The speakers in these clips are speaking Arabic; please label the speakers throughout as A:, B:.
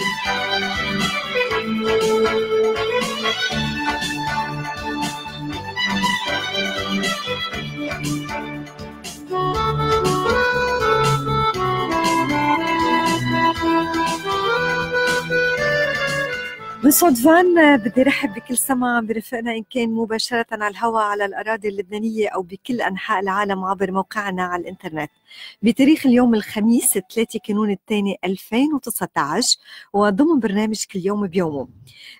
A: Thank you. من صدفان بدي رحب بكل سمع برفقنا ان كان مباشره على الهواء على الاراضي اللبنانيه او بكل انحاء العالم عبر موقعنا على الانترنت. بتاريخ اليوم الخميس 3 كانون الثاني 2019 وضمن برنامج كل يوم بيومه.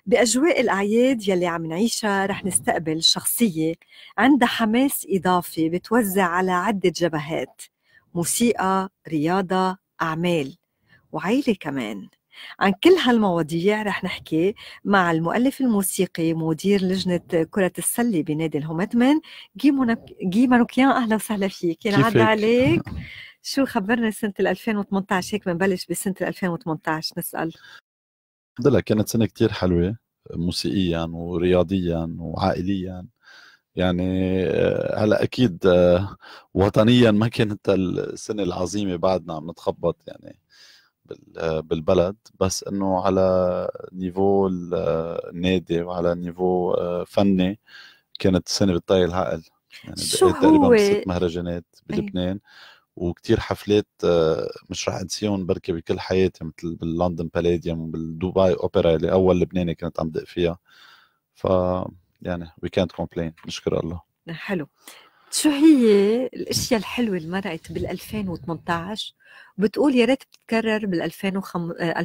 A: باجواء الاعياد يلي عم نعيشها رح نستقبل شخصيه عندها حماس اضافي بتوزع على عده جبهات موسيقى، رياضه، اعمال وعيله كمان. عن كل هالمواضيع رح نحكي مع المؤلف الموسيقي مدير لجنة كرة السلة بنادي الهومتمن جي, منك... جي مانوكيان أهلا وسهلا فيك ينعاد عليك شو خبرنا سنة 2018 هيك بنبلش بسنة 2018 نسأل
B: الحمد لله كانت سنة كتير حلوة موسيقيا ورياضيا وعائليا يعني آه، هلا اكيد آه، وطنيا ما كانت السنه العظيمه بعدنا عم نتخبط يعني آه، بالبلد بس انه على نيفو النادي آه، وعلى نيفو آه، فني كانت السنه بتطير العقل يعني شو تقريبا ست مهرجانات إيه. بلبنان وكتير حفلات مش رح انسيهم بركي بكل حياتي مثل باللندن بالاديوم وبالدبي اوبرا اللي اول لبناني كنت عم دق فيها ف يعني وي كانت كومبلين نشكر الله
A: حلو شو هي الاشياء الحلوه اللي مرقت بال 2018 بتقول يا ريت بتتكرر بال 2019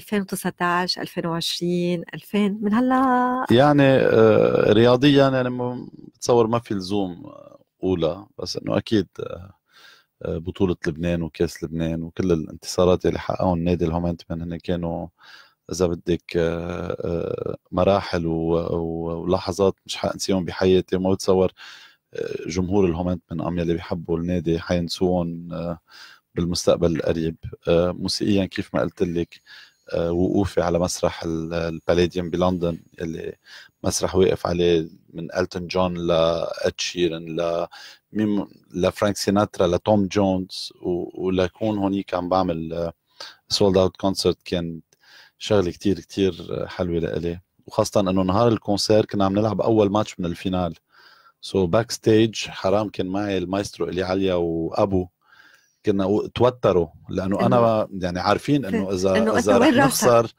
A: 2020 2000 من هلا
B: يعني آه، رياضيا يعني بتصور ما في لزوم آه، اولى بس انه اكيد آه، بطولة لبنان وكاس لبنان وكل الانتصارات اللي حققهم النادي الهومنت من هن كانوا اذا بدك مراحل ولحظات مش حانسيهم بحياتي وما بتصور جمهور الهومنت من ام يلي بيحبوا النادي حينسوهم آه، بالمستقبل القريب آه، موسيقيا كيف ما قلت لك آه، وقوفي على مسرح الباليديوم بلندن اللي مسرح واقف عليه من التون جون لاد شيرن ل لفرانك سيناترا لتوم جونز ولكون هونيك عم بعمل سولد اوت كونسرت كان شغله كتير كتير حلوه لإلي وخاصه انه نهار الكونسير كنا عم نلعب اول ماتش من الفينال سو باك ستيج حرام كان معي المايسترو اللي عليا وابو كنا توتروا لانه انا يعني عارفين انه اذا إنه اذا رح نخسر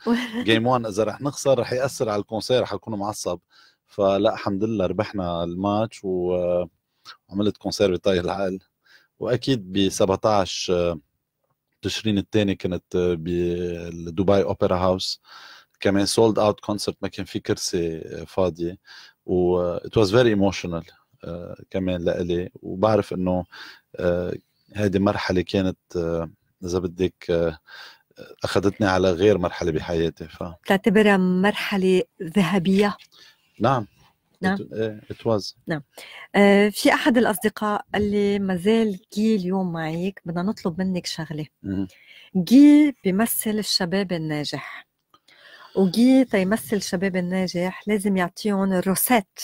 B: جيم 1 اذا رح نخسر رح ياثر على الكونسير رح اكون معصب فلا الحمد لله ربحنا الماتش وعملت كونسير بطي العقل واكيد ب 17 آه، تشرين الثاني كنت بدبي اوبرا هاوس كمان سولد اوت كونسرت ما كان في كرسي آه، فاضيه و ات واز فيري ايموشنال كمان لإلي وبعرف انه uh, هذه مرحله كانت uh, اذا بدك uh, اخذتني على غير مرحله بحياتي ف
A: بتعتبرها مرحله ذهبيه
B: نعم نعم ات واز
A: نعم في احد الاصدقاء قال لي مازال جي اليوم معك بدنا نطلب منك شغله جي بيمثل الشباب الناجح وجي تيمثل شباب الناجح لازم يعطيهم الروسيت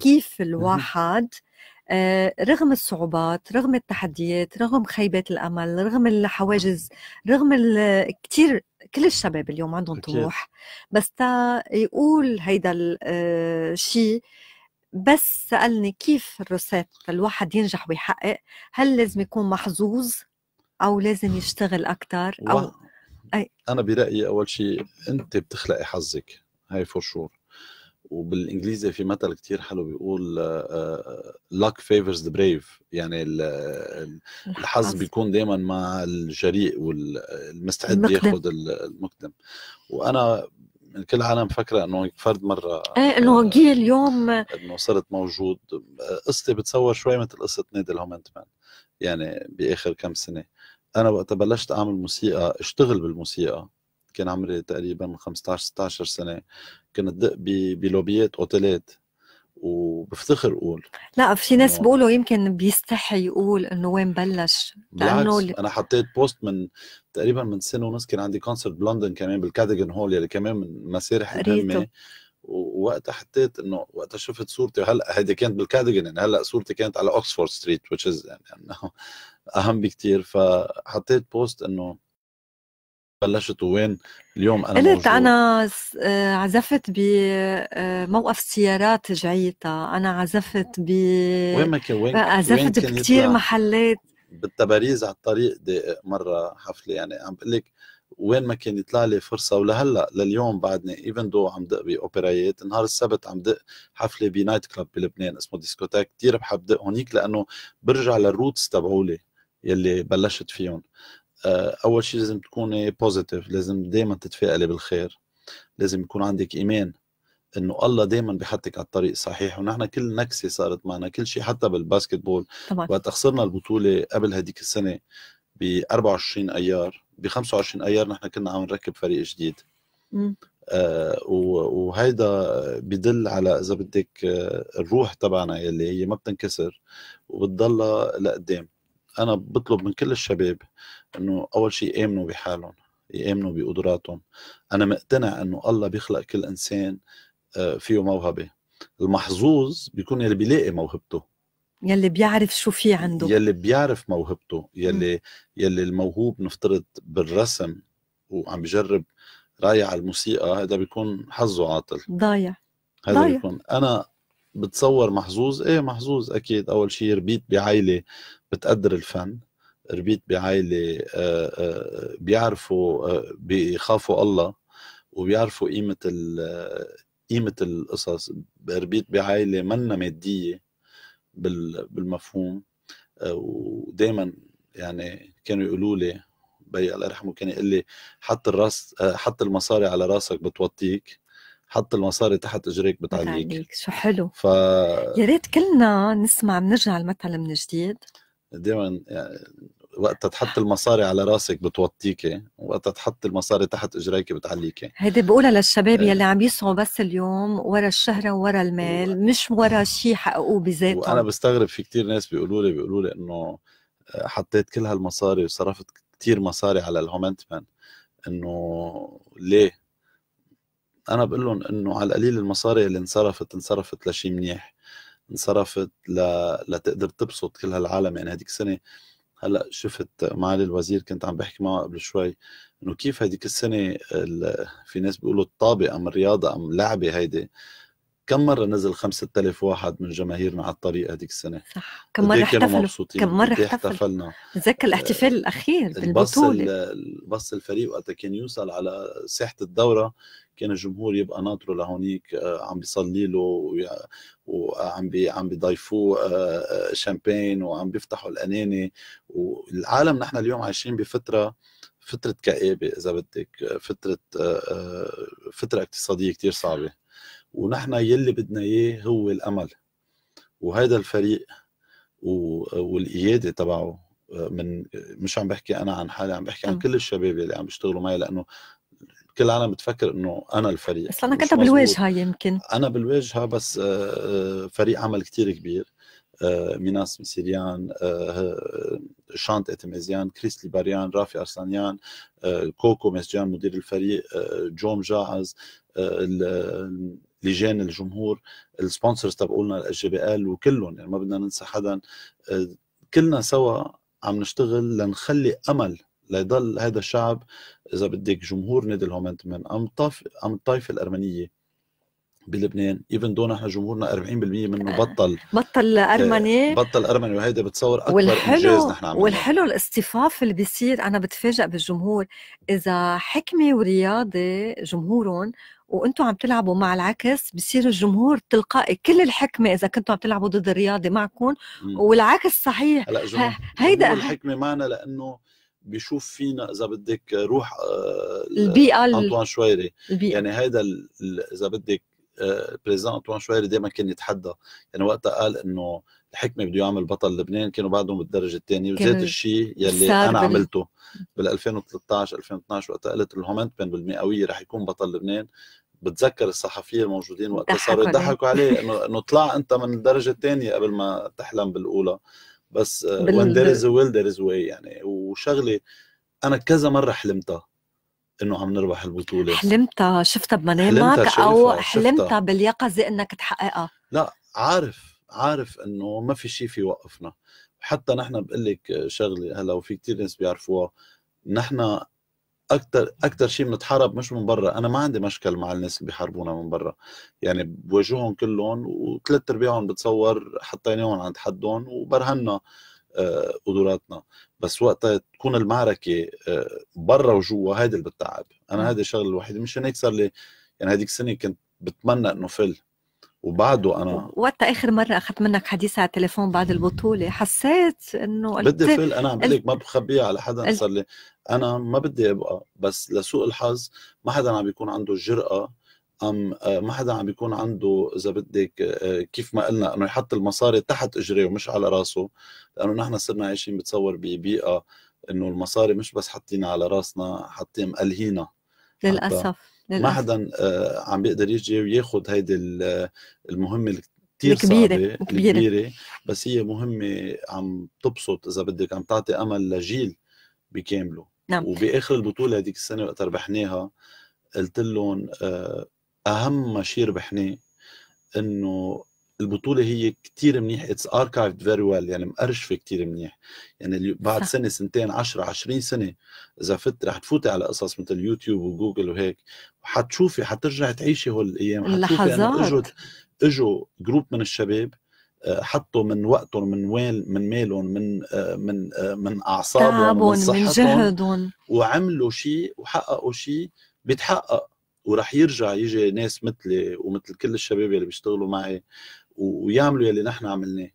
A: كيف الواحد آه، رغم الصعوبات رغم التحديات رغم خيبات الامل رغم الحواجز رغم كثير كل الشباب اليوم عندهم طموح بس تا يقول هيدا الشيء آه، بس سالني كيف الروسيت الواحد ينجح ويحقق هل لازم يكون محظوظ او لازم يشتغل اكثر او
B: أي. انا برايي اول شيء انت بتخلقي حظك هاي فور شور وبالانجليزي في مثل كتير حلو بيقول لك فيفرز ذا بريف يعني الحظ بيكون دائما مع الجريء والمستعد بياخذ المقدم وانا من كل العالم فكره انه فرد مره ايه
A: انه آه، جي اليوم انه
B: صرت موجود قصتي بتصور شوي مثل قصه نادي الهومنتمان يعني باخر كم سنه انا وقت بلشت اعمل موسيقى اشتغل بالموسيقى كان عمري تقريبا 15 16 سنه كنت دق بلوبيات اوتيلات وبفتخر اقول
A: لا في ناس بيقولوا يمكن بيستحي يقول انه وين بلش لانه انا
B: حطيت بوست من تقريبا من سنه ونص كان عندي كونسرت بلندن كمان بالكاديجن هول يلي يعني كمان من مسارح الهمه ووقتها حطيت انه وقتها شفت صورتي هلا هيدي كانت بالكاديجن يعني هلا صورتي كانت على اوكسفورد ستريت which is يعني اهم بكتير فحطيت بوست انه بلشت وين اليوم انا قلت موجود. انا
A: آه، عزفت بموقف آه، السيارات جعيطه انا عزفت ب وين ما آه، كان وين عزفت بكثير محلات
B: بالتباريز على الطريق مره حفله يعني عم بقول لك وين ما كان يطلع لي فرصه ولهلا لليوم بعدني ايفن دو عم دق باوبرايات نهار السبت عم دق حفله بنايت كلاب بلبنان اسمه ديسكوتاك كثير بحب دق هونيك لانه برجع للروتس تبعولي يلي بلشت فيهم آه، اول شيء لازم تكوني بوزيتيف لازم دائما تتفائلي بالخير لازم يكون عندك ايمان انه الله دائما بحطك على الطريق الصحيح ونحن كل نكسه صارت معنا كل شيء حتى بالباسكت بول وقت خسرنا البطوله قبل هديك السنه ب 24 ايار ب 25 ايار نحن كنا عم نركب فريق جديد آه وهيدا بدل على اذا بدك آه، الروح تبعنا يلي هي ما بتنكسر وبتضلها لقدام انا بطلب من كل الشباب انه اول شيء يامنوا بحالهم يامنوا بقدراتهم انا مقتنع انه الله بيخلق كل انسان آه، فيه موهبه المحظوظ بيكون يلي بيلاقي موهبته يلي بيعرف شو في عنده يلي بيعرف موهبته يلي م. يلي الموهوب نفترض بالرسم وعم بجرب رايح على الموسيقى هذا بيكون حظه عاطل ضايع هذا بيكون انا بتصور محظوظ ايه محظوظ اكيد اول شيء ربيت بعائله بتقدر الفن ربيت بعائله آه، آه، بيعرفوا آه، بيخافوا الله وبيعرفوا قيمه قيمه القصص ربيت بعائله منا ماديه بالمفهوم ودائما يعني كانوا يقولوا لي بي الله يرحمه كان يقول لي حط الراس حط المصاري على راسك بتوطيك حط المصاري تحت اجريك بتعليك بتعليك شو حلو ف... يا
A: ريت كلنا نسمع بنرجع المثل من جديد
B: دائما يعني وقت تحط المصاري على راسك بتوطيكي وقت تحط المصاري تحت اجريك بتعليكي
A: هيدي بقولها للشباب آه. يلي عم يسعوا بس اليوم ورا الشهره ورا المال و... مش ورا شيء حققوه بذاته وانا
B: بستغرب في كتير ناس بيقولوا لي بيقولوا لي انه آه، حطيت كل هالمصاري وصرفت كتير مصاري على الهومنتمان انه ليه انا بقول لهم انه على القليل المصاري اللي انصرفت انصرفت لشيء منيح انصرفت ل... لتقدر تبسط كل هالعالم يعني هذيك السنه هلا شفت معالي الوزير كنت عم بحكي معه قبل شوي انه كيف هذيك السنه ال... في ناس بيقولوا الطابه ام الرياضه ام لعبه هيدي كم مره نزل 5000 واحد من جماهيرنا على الطريق هذيك السنه صح
A: كم مره احتفلوا كم مره احتفلنا بتذكر الاحتفال آه، الاخير بالبطوله
B: البص الفريق وقتها كان يوصل على ساحه الدوره كان الجمهور يبقى ناطره لهونيك آه، عم بيصلي له وعم بي عم بيضيفوه آه، شامبين وعم بيفتحوا الاناني والعالم نحن اليوم عايشين بفتره فتره كآبه اذا بدك فتره فتره اقتصاديه كثير صعبه ونحن يلي بدنا اياه هو الامل وهذا الفريق والقياده تبعه من مش عم بحكي انا عن حالي عم بحكي عن كل الشباب اللي عم بيشتغلوا معي لانه كل العالم بتفكر انه انا الفريق بس انا كنت
A: بالواجهه يمكن
B: انا بالواجهه بس آه، آه، فريق عمل كتير كبير آه، ميناس مسيريان شانت اتميزيان كريس ليباريان رافي ارسانيان كوكو مسجان مدير الفريق جوم جاعز لجان الجمهور السبونسرز تبعولنا جي بي ال وكلهم يعني ما بدنا ننسى حدا آه، كلنا سوا عم نشتغل لنخلي امل ليضل هذا الشعب اذا بدك جمهور نادي الهومنت من ام الطائفه الارمنيه بلبنان ايفن دون نحن جمهورنا 40% منه بطل
A: بطل ارمني آه،
B: بطل ارمني وهيدا بتصور اكبر والحلو انجاز نحن عملنا والحلو
A: الاصطفاف اللي بيصير انا بتفاجئ بالجمهور اذا حكمه ورياضي جمهورهم وانتم عم تلعبوا مع العكس بصير الجمهور تلقائي كل الحكمه اذا كنتوا عم تلعبوا ضد الرياضي معكم والعكس صحيح هلا هيدا الحكمه
B: معنا لانه بيشوف فينا اذا بدك روح آه، البيئه انطوان شويري البيئة. يعني هيدا اذا بدك بريزان انطوان شويري دائما كان يتحدى يعني وقتها قال انه الحكمه بده يعمل بطل لبنان كانوا بعدهم بالدرجه الثانيه وزاد الشيء يلي انا عملته بال 2013 2012 وقتها قلت لهم انتبن بالمئويه رح يكون بطل لبنان بتذكر الصحفيين الموجودين وقتها صاروا يضحكوا عليه انه انه طلع انت من الدرجه الثانيه قبل ما تحلم بالاولى بس وين ذير از ويل ذير از واي يعني وشغله انا كذا مره حلمتها انه عم نربح البطوله
A: حلمتها شفتها بمنامك حلمتها او شفتها. حلمتها باليقظه انك تحققها
B: لا عارف عارف انه ما في شيء في يوقفنا حتى نحن بقول لك شغله هلا وفي كثير ناس بيعرفوها نحن اكثر اكثر شيء بنتحارب مش من برا انا ما عندي مشكل مع الناس اللي بيحاربونا من برا يعني بواجههم كلهم وثلاث ارباعهم بتصور حطيناهم عند حدهم وبرهنا آه، قدراتنا بس وقتها تكون المعركه آه، برا وجوا هيدا اللي بتتعب انا هيدي الشغله الوحيده مش هيك صار لي يعني هذيك السنه كنت بتمنى انه فل وبعده انا
A: وقت اخر مره اخذت منك حديث على التليفون بعد البطوله حسيت انه قلت... بدي فل انا عم بقول لك ما
B: بخبيها على حدا صار لي انا ما بدي ابقى بس لسوء الحظ ما حدا عم بيكون عنده الجرأه ام آه، ما حدا عم بيكون عنده اذا بدك آه، آه، كيف ما قلنا انه يحط المصاري تحت اجريه ومش على راسه لانه نحن صرنا عايشين بتصور ببيئه انه المصاري مش بس حاطين على راسنا حاطين مقلهينا
A: للاسف ما حدا
B: عم بيقدر يجي وياخذ هيدي المهمه كثير الكبيرة. كبيرة كبيرة بس هي مهمة عم تبسط إذا بدك عم تعطي أمل لجيل بكامله نعم. وبآخر البطولة هذيك السنة وقت ربحناها قلت لهم اهم شيء ربحناه انه البطوله هي كثير منيح اتس اركايفد فيري ويل يعني مقرشفه كثير منيح يعني بعد صح. سنه سنتين 10 20 سنه اذا فت رح تفوتي على قصص مثل يوتيوب وجوجل وهيك حتشوفي حترجعي تعيشي هول الايام حتشوفي اجوا اجوا جروب من الشباب آه، حطوا من وقتهم من وين من مالهم من آه، من آه، من اعصابهم من صحتهم من جهدهم وعملوا شيء وحققوا شيء بيتحقق وراح يرجع يجي ناس مثلي ومثل كل الشباب يلي بيشتغلوا معي ويعملوا يلي نحن عملناه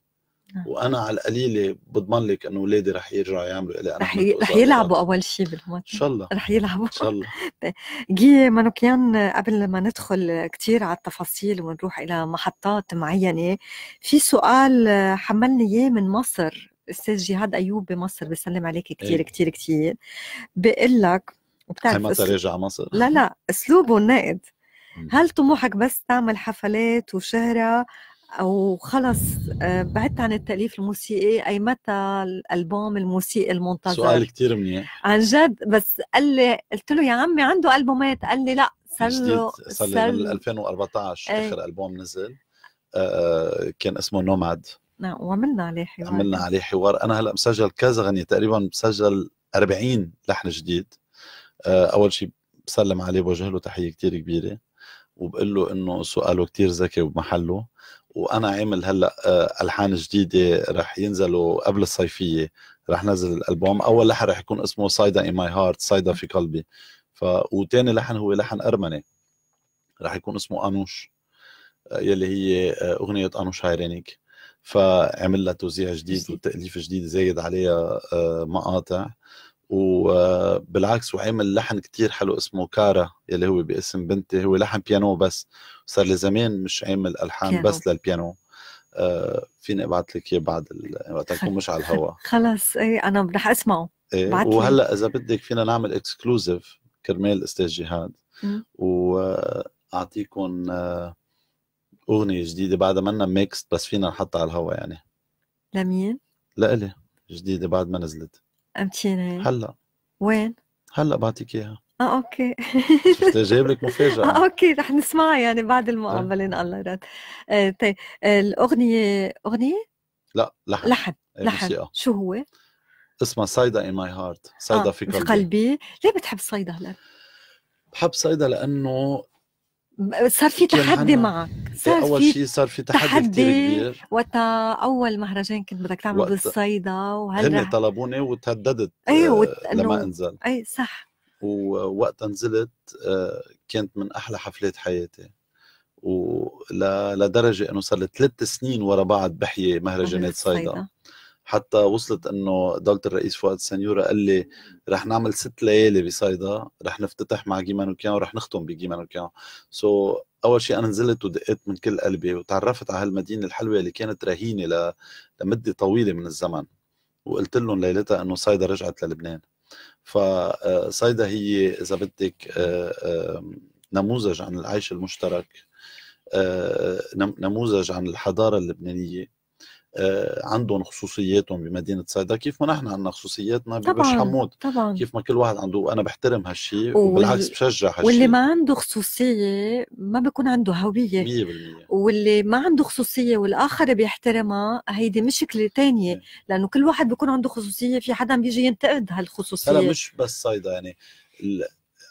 B: نعم. وانا على القليله بضمن لك انه اولادي رح يرجعوا يعملوا اللي انا رح, ي... رح
A: يلعبوا اول شيء بالماتش ان شاء الله رح يلعبوا ان شاء الله طيب، جي مانوكيان قبل ما ندخل كثير على التفاصيل ونروح الى محطات معينه في سؤال حملني اياه من مصر استاذ جهاد ايوب بمصر بسلم عليك كثير إيه. كثير كثير بقول لك وبتعرف أسلوب... راجع مصر لا لا اسلوبه النقد هل طموحك بس تعمل حفلات وشهرة أو خلص آه، بعدت عن التأليف الموسيقي أي متى الألبوم الموسيقي المنتظر سؤال
B: كثير منيح
A: عن جد بس قال لي قلت له يا عمي عنده ألبومات قال لي لا صار له صار له
B: 2014 ايه. آخر ألبوم نزل آه، آه، كان اسمه نوماد نعم، وعملنا عليه حوار عملنا عليه حوار أنا هلأ مسجل كذا غنية تقريبا مسجل 40 لحن جديد آه، اول شيء بسلم عليه بوجه له تحيه كثير كبيره وبقول له انه سؤاله كثير ذكي وبمحله وانا عامل هلا آه، الحان جديده رح ينزلوا قبل الصيفيه رح نزل الالبوم اول لحن رح يكون اسمه صيدا ان ماي هارت صيدا في قلبي ف وثاني لحن هو لحن ارمني رح يكون اسمه انوش آه، يلي هي اغنيه انوش هايرينيك فعمل لها توزيع جديد وتاليف جديد زايد عليها مقاطع وبالعكس وعامل لحن كتير حلو اسمه كارا يلي هو باسم بنتي هو لحن بيانو بس صار لي زمان مش عامل الحان بس للبيانو آه فيني ابعث لك اياه بعد وقت نكون مش على الهوا
A: خلص ايه انا رح اسمعه إيه وهلا
B: اذا بدك فينا نعمل اكسكلوزيف كرمال استاذ جهاد واعطيكم اغنيه جديده بعدها منا ميكست بس فينا نحطها على الهوا يعني لمين؟ لإلي جديده بعد ما نزلت
A: امتينات هلا وين؟
B: هلا بعطيك اياها
A: اه اوكي شفتي جايب
B: لك مفاجأة اه
A: اوكي رح نسمعها يعني بعد المقابلة إيه. ان الله رد آه، طيب آه، الأغنية أغنية؟
B: لا لحن لحن إيه، لحن موسيقى. شو هو؟ اسمها صيدا ان ماي هارت صيدا آه، في قلبي في
A: قلبي ليه بتحب صيدا هلا؟
B: بحب صيدا لأنه
A: صار في تحدي معك صار اول شيء صار
B: في تحدي, تحدي كبير
A: وقتها اول مهرجان كنت بدك تعمل بالصيدا وهلا هن
B: طلبوني وتهددت ايوه وت... لما انزل
A: اي صح
B: ووقت نزلت آه، كانت من احلى حفلات حياتي ولدرجه انه صار لي ثلاث سنين ورا بعض بحيي مهرجانات صيدا حتى وصلت انه دولة الرئيس فؤاد سنيورا قال لي رح نعمل ست ليالي بصيدا رح نفتتح مع جيمان وكيان ورح نختم بجيمان وكيان سو so, اول شيء انا نزلت ودقيت من كل قلبي وتعرفت على هالمدينه الحلوه اللي كانت رهينه ل... لمده طويله من الزمن وقلت لهم ليلتها انه صيدا رجعت للبنان فصيدا آه، هي اذا بدك آه، نموذج عن العيش المشترك آه، نموذج عن الحضاره اللبنانيه آه، عندهم خصوصياتهم بمدينه صيدا كيف ما نحن عندنا خصوصياتنا ببرج حمود طبعا كيف ما كل واحد عنده انا بحترم هالشيء وبالعكس بشجع هالشيء واللي ما
A: عنده خصوصيه ما بيكون عنده هويه 100% واللي ما عنده خصوصيه والاخر بيحترمها هيدي مشكله تانية لانه كل واحد بيكون عنده خصوصيه في حدا بيجي ينتقد هالخصوصيه هلا مش
B: بس صيدا يعني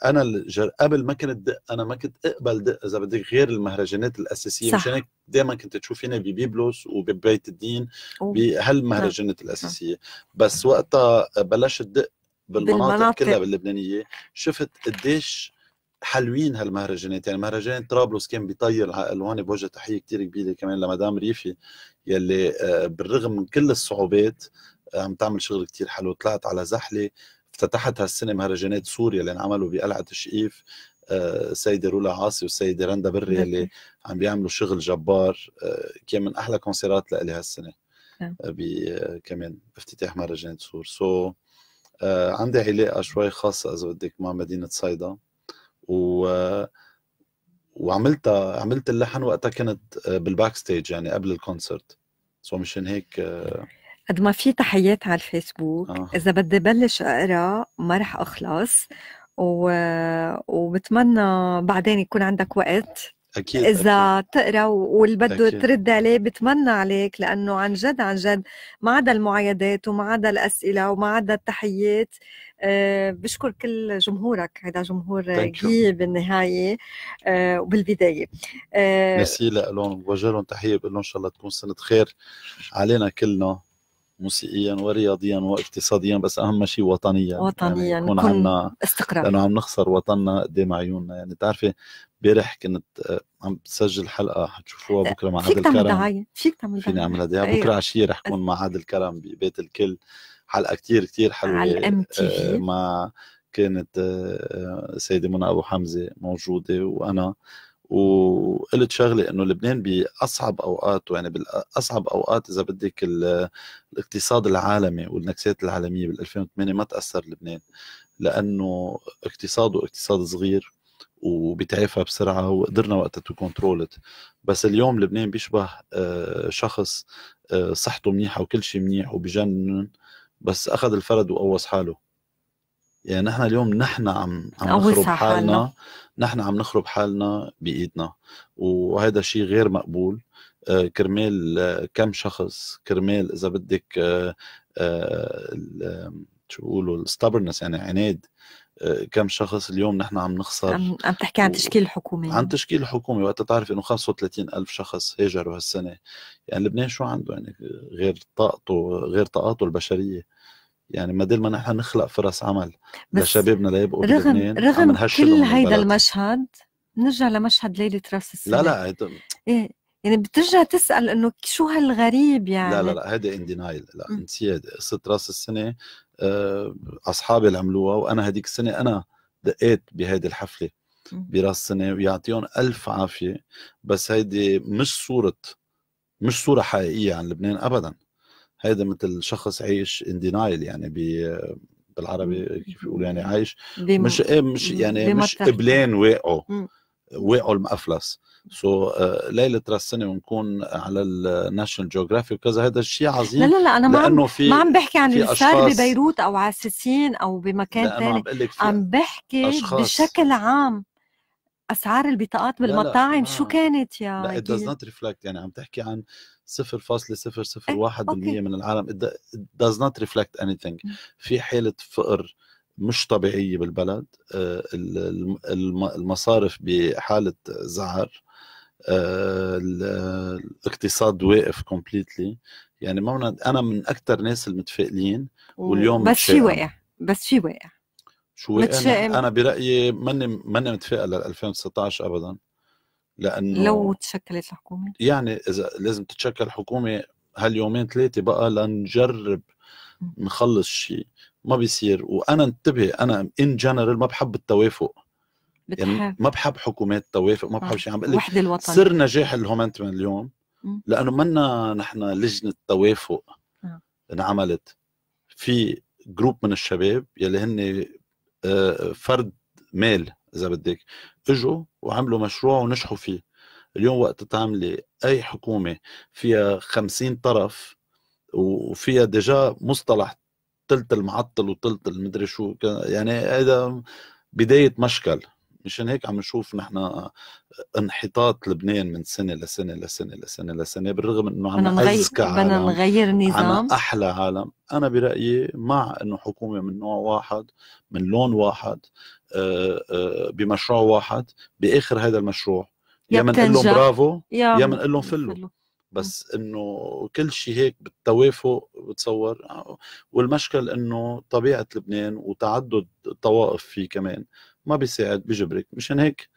B: انا قبل ما كنت دق انا ما كنت اقبل دق اذا بدك غير المهرجانات الاساسيه مشان هيك دائما كنت تشوفيني ببيبلوس وببيت الدين بهالمهرجانات نعم. الاساسيه بس وقتها بلشت دق بالمناطق, بالمناطق كلها باللبنانيه شفت قديش حلوين هالمهرجانات يعني مهرجان طرابلس كان بيطير الوان بوجه تحيه كثير كبيره كمان لمدام ريفي يلي آه، بالرغم من كل الصعوبات آه، عم تعمل شغل كتير حلو طلعت على زحلة افتتحت هالسنه مهرجانات سوريا اللي انعملوا بقلعه شقيف السيده آه، رولا عاصي والسيده رندا بري اللي عم بيعملوا شغل جبار آه، كان من احلى كونسيرات لإلي هالسنه آه. كمان افتتاح مهرجان سور سو so, عندي علاقه شوي خاصه اذا بدك مع مدينه صيدا و وعملت وعملتها عملت اللحن وقتها كنت بالباك ستيج يعني قبل الكونسرت سو so, مشان هيك
A: قد ما في تحيات على الفيسبوك آه. اذا بدي بلش اقرا ما رح اخلص و... وبتمنى بعدين يكون عندك وقت اكيد اذا أكيد. تقرا واللي بده ترد عليه بتمنى عليك لانه عن جد عن جد ما عدا المعايدات وما عدا الاسئله وما عدا التحيات أه بشكر كل جمهورك هذا جمهور جي بالنهايه أه وبالبدايه أه ميرسي
B: لهم وبوجه لهم تحيه بقول لهم ان شاء الله تكون سنه خير علينا كلنا موسيقيا ورياضيا واقتصاديا بس اهم شيء وطنيا يعني
A: وطنيا يعني يكون عندنا
B: استقرار لانه عم نخسر وطننا قدام إيه عيوننا يعني بتعرفي امبارح كنت عم بسجل حلقه حتشوفوها بكره مع عادل كرم دعاية.
A: فيك تعمل فيني اعملها دعايه أيوه. بكره
B: عشيه رح كون مع عادل كرم ببيت الكل حلقه كتير كتير حلوه على الام آه، تي في مع كانت آه، سيده منى ابو حمزه موجوده وانا وقلت شغله انه لبنان باصعب اوقاته يعني باصعب اوقات اذا بدك الاقتصاد العالمي والنكسات العالميه بال 2008 ما تاثر لبنان لانه اقتصاده اقتصاد صغير وبتعافى بسرعه وقدرنا وقتها تو كنترولت بس اليوم لبنان بيشبه آه، شخص آه، صحته منيحه وكل شيء منيح وبجنن بس اخذ الفرد وقوص حاله يعني نحن اليوم نحن عم عم نخرب حالنا. حالنا نحن عم نخرب حالنا بايدنا وهذا شيء غير مقبول آه، كرمال آه، كم شخص كرمال اذا بدك آه، شو بيقولوا الستبرنس يعني عناد كم شخص اليوم نحن عم نخسر عم,
A: عم تحكي عن تشكيل الحكومه عن
B: تشكيل الحكومه وقت تعرف انه 35 ألف شخص هاجروا هالسنه يعني لبنان شو عنده يعني غير طاقته غير طاقاته البشريه يعني ما دل ما نحن نخلق فرص عمل لشبابنا ليبقوا رغم رغم كل هيدا
A: المشهد نرجع لمشهد ليلة راس السنة لا لا هيدا... ايه يعني بترجع تسأل انه شو هالغريب يعني لا لا
B: لا هيدا اندينايل لا انسياد قصة راس السنة آه، اصحابي اللي عملوها وانا هديك السنة انا دقيت بهيدي الحفلة براس السنة ويعطيهم ألف عافية بس هيدي مش صورة مش صورة حقيقية عن لبنان أبداً هيدا مثل شخص عايش ان دينايل يعني بالعربي كيف يقول يعني عايش مش إيه، مش يعني مش قبلان واقعه واقعه المأفلس سو so, uh, ليلة راس السنة ونكون على الناشونال جيوغرافي وكذا هذا الشيء عظيم لا لا لا أنا ما عم في ما عم بحكي عن اللي صار ببيروت
A: أو عساسين أو بمكان ثاني عم, عم
B: بحكي أشخاص.
A: بشكل عام اسعار البطاقات بالمطاعم لا لا. شو كانت يا لا ات داز نوت
B: ريفلكت يعني عم تحكي عن 0.001% إيه، من العالم it does not reflect anything في حالة فقر مش طبيعية بالبلد آه، المصارف بحالة زعر آه، الاقتصاد واقف كومبليتلي يعني ما انا من اكثر ناس المتفائلين واليوم بس شي واقع
A: بس شي واقع
B: شو واقع انا برايي ماني ماني متفائل لل 2019 ابدا لانه لو
A: تشكلت الحكومه
B: يعني اذا لازم تتشكل حكومه هاليومين ثلاثه بقى لنجرب نخلص شيء ما بيصير وانا انتبه انا ان جنرال ما بحب التوافق بتحب. يعني ما بحب حكومات توافق ما بحب آه. شيء عم بقول لك سر نجاح الهومنتمن اليوم لانه منا نحن لجنه توافق آه. انعملت في جروب من الشباب يلي هن آه، فرد مال اذا بدك اجوا وعملوا مشروع ونجحوا فيه اليوم وقت تعملي اي حكومه فيها خمسين طرف وفيها ديجا مصطلح تلت المعطل وتلت المدري شو يعني هذا بدايه مشكل مشان هيك عم نشوف نحن انحطاط لبنان من سنه لسنه لسنه لسنه لسنه بالرغم انه عم اذكى بدنا نغير نظام احلى عالم انا برايي مع انه حكومه من نوع واحد من لون واحد آه، آه، بمشروع واحد باخر هذا المشروع
A: يا بنقول لهم برافو يا, يا بنقول لهم فلو
B: بس انه كل شيء هيك بالتوافق بتصور والمشكل انه طبيعه لبنان وتعدد الطوائف فيه كمان ما بيساعد بجبرك مشان هيك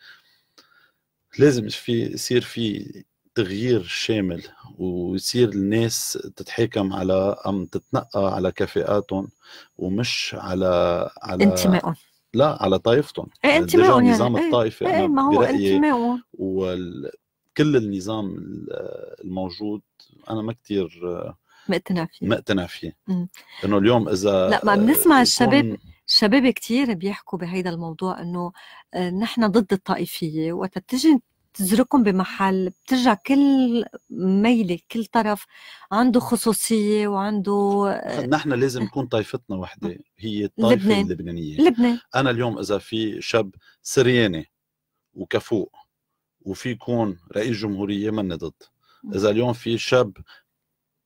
B: لازم في يصير في تغيير شامل ويصير الناس تتحاكم على ام تتنقى على كفاءاتهم ومش على على انتمائهم لا على طائفتهم ايه يعني انتمائهم يعني نظام الطائفه ايه, إيه ما هو انتمائهم وكل النظام الموجود انا ما كثير مقتنع فيه مقتنع فيه انه اليوم اذا لا ما بنسمع الشباب
A: الشباب كثير بيحكوا بهيدا الموضوع انه آه، نحن ضد الطائفيه وقت تجي بتزركم بمحل بترجع كل ميلة كل طرف عنده خصوصية وعنده آه،
B: نحن لازم تكون آه. طائفتنا وحدة هي الطائفة لبنان. اللبنانية لبنان أنا اليوم إذا في شاب سرياني وكفوق وفي يكون رئيس جمهورية من ضد إذا اليوم في شاب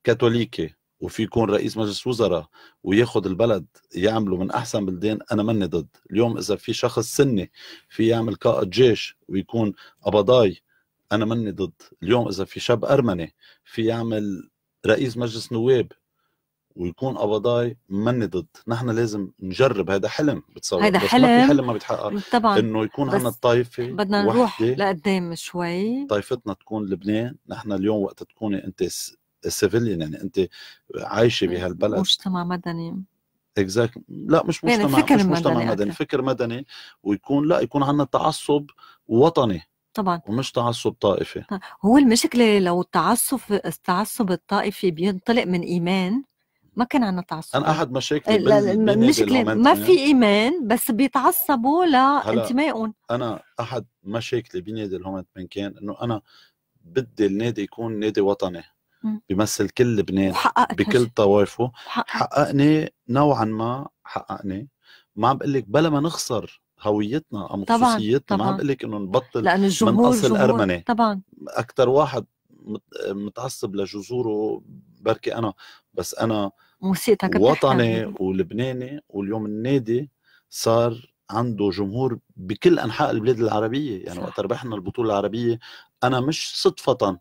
B: كاثوليكي وفي يكون رئيس مجلس وزراء وياخذ البلد يعمله من احسن بلدان انا ماني ضد اليوم اذا في شخص سني في يعمل قائد جيش ويكون قبضاي انا ماني ضد اليوم اذا في شاب ارمني في يعمل رئيس مجلس نواب ويكون قبضاي ماني ضد نحن لازم نجرب هذا حلم بتصور هيدا حلم ما في حلم ما بيتحقق طبعا انه يكون عندنا الطائفه بدنا نروح
A: لقدام شوي
B: طائفتنا تكون لبنان نحن اليوم وقت تكوني انت سيفيليان يعني انت عايشه بهالبلد مجتمع
A: مدني
B: اكزاكتلي لا مش يعني مجتمع يعني فكر مش مجتمع مدني, مدني. فكر مدني ويكون لا يكون عندنا تعصب وطني طبعا ومش تعصب طائفي
A: هو المشكله لو التعصب التعصب الطائفي بينطلق من ايمان ما كان عندنا تعصب انا احد
B: مشاكلي المشكله ما في
A: ايمان بس بيتعصبوا لانتمائهم
B: انا احد مشاكلي بنادي الهومنت من كان انه انا بدي النادي يكون نادي وطني بيمثل كل لبنان بكل طوائفه حققني نوعا ما حققني ما عم بقول لك بلا ما نخسر هويتنا او خصوصيتنا ما عم بقول لك انه نبطل لأن الجمهور من اصل ارمني طبعا اكثر واحد متعصب لجذوره بركي انا بس انا
A: موسيقتك وطني
B: ولبناني واليوم النادي صار عنده جمهور بكل انحاء البلاد العربيه يعني وقت ربحنا البطوله العربيه انا مش صدفه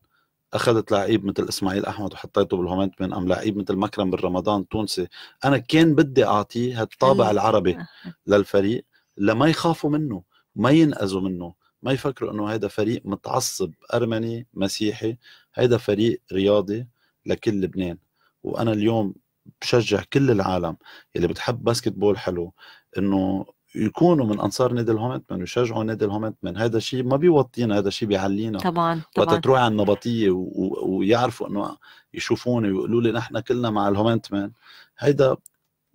B: اخذت لعيب مثل اسماعيل احمد وحطيته بالهومنت من ام لعيب مثل مكرم بالرمضان تونسي انا كان بدي اعطيه هالطابع إيه. العربي للفريق لما يخافوا منه ما ينأذوا منه ما يفكروا انه هذا فريق متعصب ارمني مسيحي هذا فريق رياضي لكل لبنان وانا اليوم بشجع كل العالم اللي بتحب باسكت بول حلو انه يكونوا من انصار نادي من ويشجعوا نادي من هذا الشيء ما بيوطينا هذا الشيء بيعلينا طبعا طبعا وقت تروح على النبطيه و... و... ويعرفوا انه يشوفوني ويقولوا لي نحن كلنا مع مان هيدا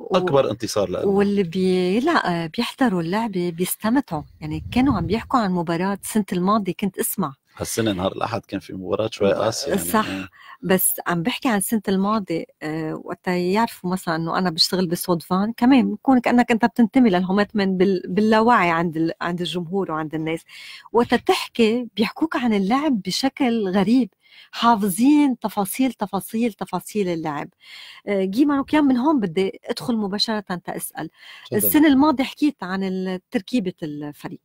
B: اكبر و... انتصار لنا
A: واللي بي... لا بيحضروا اللعبه بيستمتعوا يعني كانوا عم بيحكوا عن مباراه السنه الماضيه كنت اسمع
B: هالسنه نهار الاحد كان في مباراه شوي قاسيه يعني صح آه.
A: بس عم بحكي عن السنه الماضيه أه وقتها يعرفوا مثلا انه انا بشتغل بسودفان كمان بكون كانك انت بتنتمي للهومات من باللاوعي عند عند الجمهور وعند الناس وقتها تحكي بيحكوك عن اللعب بشكل غريب حافظين تفاصيل تفاصيل تفاصيل اللعب آه، جيما وكيان من هون بدي ادخل مباشره تاسال السنه الماضيه حكيت عن تركيبه الفريق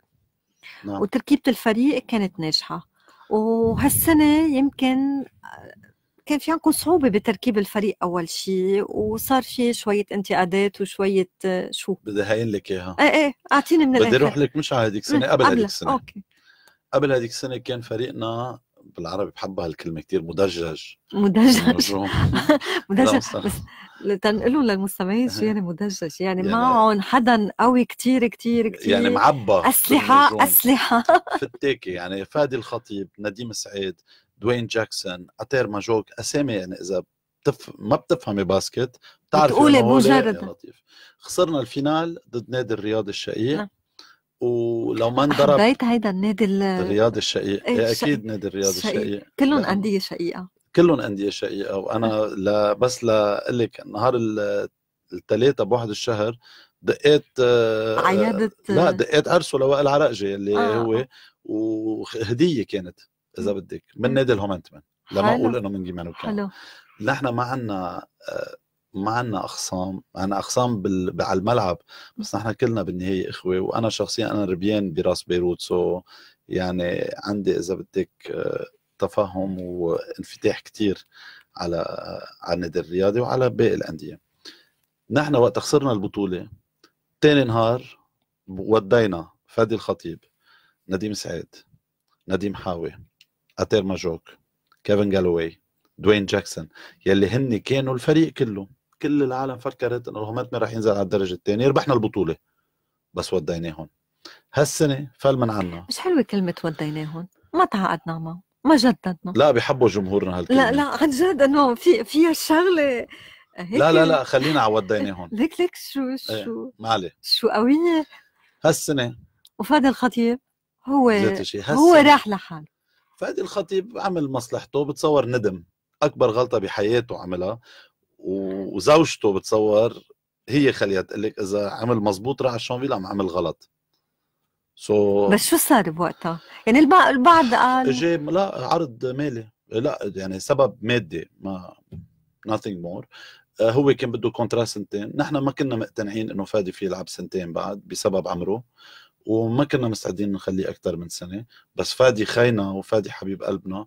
A: نعم. وتركيبه الفريق كانت ناجحه وهالسنة يمكن كان في عندكم صعوبة بتركيب الفريق أول شيء وصار في شوية انتقادات وشوية آه، شو
B: بدي هين لك إياها إيه إيه
A: أعطيني من بدي أروح
B: لك مش على هذيك السنة قبل هذيك السنة أوكي. قبل هذيك السنة كان فريقنا بالعربي بحبها هالكلمه كثير مدجج مدجج يعني مدجج بس
A: تنقلوا للمستمعين شو يعني مدجج يعني, يعني معهم حدا قوي كثير كثير كثير يعني معبى اسلحه اسلحه
B: فتاكي يعني فادي الخطيب نديم سعيد دوين جاكسون اتير ماجوك اسامي يعني اذا بتف... ما بتفهمي باسكت بتعرفي بتقولي مجرد لطيف خسرنا الفينال ضد نادي الرياض الشقيق نعم. ولو ما انضرب حبيت
A: هيدا النادي الرياضي
B: الشقيق ايه اكيد نادي الرياضي الشقيق, الشقيق.
A: كلهم انديه شقيقه
B: كلهم انديه شقيقه وانا لا بس لاقول لك نهار الثلاثة بواحد الشهر دقيت آه، عيادة لا دقيت ارسو لوائل عرقجي اللي آه،, آه. هو وهديه كانت اذا بدك من نادي الهومنتمن لما اقول انه من جيمان وكان نحن ما عندنا آه، ما عنا اخصام عنا اخصام بال... على الملعب بس نحن كلنا بالنهايه اخوه وانا شخصيا انا ربيان براس بيروت سو يعني عندي اذا بدك آه، تفهم وانفتاح كتير على آه، على النادي الرياضي وعلى باقي الانديه نحن وقت خسرنا البطوله تاني نهار ودينا فادي الخطيب نديم سعيد نديم حاوي اتير ماجوك كيفن جالوي دوين جاكسون يلي هن كانوا الفريق كله كل العالم فكرت انه ما راح ينزل على الدرجه الثانيه ربحنا البطوله بس وديناهم هالسنه فل من عنا
A: مش حلوه كلمه وديناهم ما تعقدنا معهم ما جددنا
B: لا بيحبوا جمهورنا هالكلمه
A: لا لا عن جد انه في فيها شغله لا لا لا
B: خلينا على وديناهم
A: ليك ليك شو إيه، شو
B: ايه. عليه شو قويه هالسنه
A: وفادي الخطيب هو هو راح لحاله
B: فادي الخطيب عمل مصلحته بتصور ندم اكبر غلطه بحياته عملها وزوجته بتصور هي خليها تقول لك اذا عمل مزبوط راح شونفيل عم عمل غلط سو so بس
A: شو صار بوقتها؟ يعني البعض قال اجى
B: لا عرض مالي لا يعني سبب مادي ما nothing more آه، هو كان بده كونترا سنتين نحن ما كنا مقتنعين انه فادي في يلعب سنتين بعد بسبب عمره وما كنا مستعدين نخليه اكثر من سنه بس فادي خينا وفادي حبيب قلبنا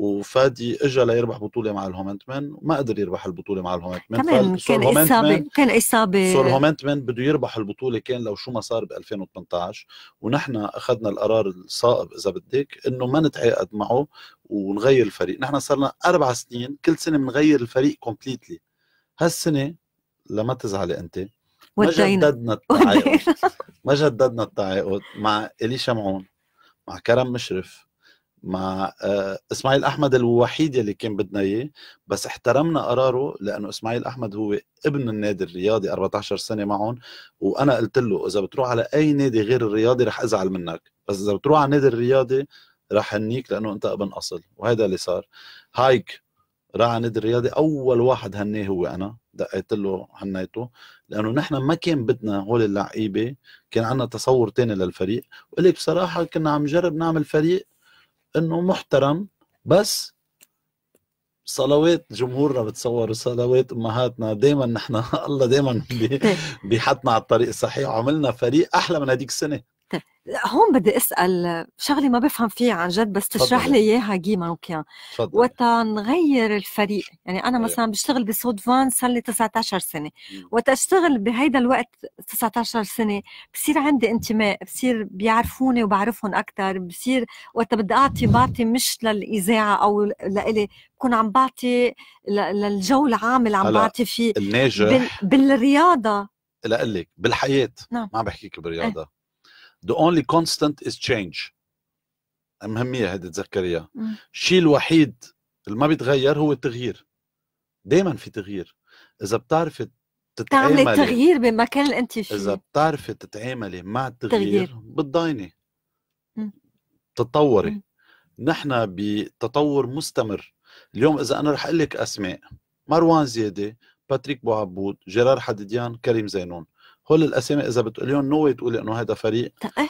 B: وفادي اجى ليربح بطوله مع الهومنتمن وما قدر يربح البطوله مع الهومنتمن كمان كان اصابه كان
A: اصابه سو
B: الهومنتمن بده يربح البطوله كان لو شو ما صار ب 2018 ونحن اخذنا القرار الصائب اذا بدك انه ما نتعاقد معه ونغير الفريق نحن صرنا اربع سنين كل سنه بنغير الفريق كومبليتلي هالسنه لما تزعلي انت ما جددنا التعاقد ما جددنا التعاقد مع اليشا معون مع كرم مشرف مع آه، اسماعيل احمد الوحيد اللي كان بدنا اياه بس احترمنا قراره لانه اسماعيل احمد هو ابن النادي الرياضي 14 سنه معهم وانا قلت له اذا بتروح على اي نادي غير الرياضي رح ازعل منك بس اذا بتروح على النادي الرياضي رح هنيك لانه انت ابن اصل وهذا اللي صار هايك راح على النادي الرياضي اول واحد هنيه هو انا دقيت له هنيته لانه نحن ما كان بدنا هول اللعيبه كان عندنا تصور تاني للفريق وقلك بصراحه كنا عم نجرب نعمل فريق انه محترم بس صلوات جمهورنا بتصور صلوات امهاتنا دائما نحن الله دائما بيحطنا على الطريق الصحيح عملنا فريق احلى من هذيك السنه
A: هون بدي اسال شغله ما بفهم فيها عن جد بس تشرح لي اياها جي وكيان وقت نغير الفريق يعني انا أيوه. مثلا بشتغل بصوت فان صار لي 19 سنه وقت اشتغل بهيدا الوقت 19 سنه بصير عندي انتماء بصير بيعرفوني وبعرفهم اكثر بصير وقت بدي اعطي بعطي مش للاذاعه او لإلي بكون عم بعطي للجو العام اللي عم بعطي فيه الناجح بال... بالرياضه
B: لك بالحياه نعم. ما عم بحكيك بالرياضه إيه. the only constant is change مهمية هذه تذكريها الشيء الوحيد اللي ما بيتغير هو التغيير دائما في تغيير اذا بتعرفي تعملي تغيير
A: بمكان اللي انت فيه اذا
B: بتعرفي تتعاملي مع التغيير بتضايني تتطوري نحن بتطور مستمر اليوم اذا انا رح اقول لك اسماء مروان زياده باتريك بوعبود جيرار حديديان كريم زينون هول الاسامي اذا بتقوليهم نو تقولي انه هذا فريق إيه؟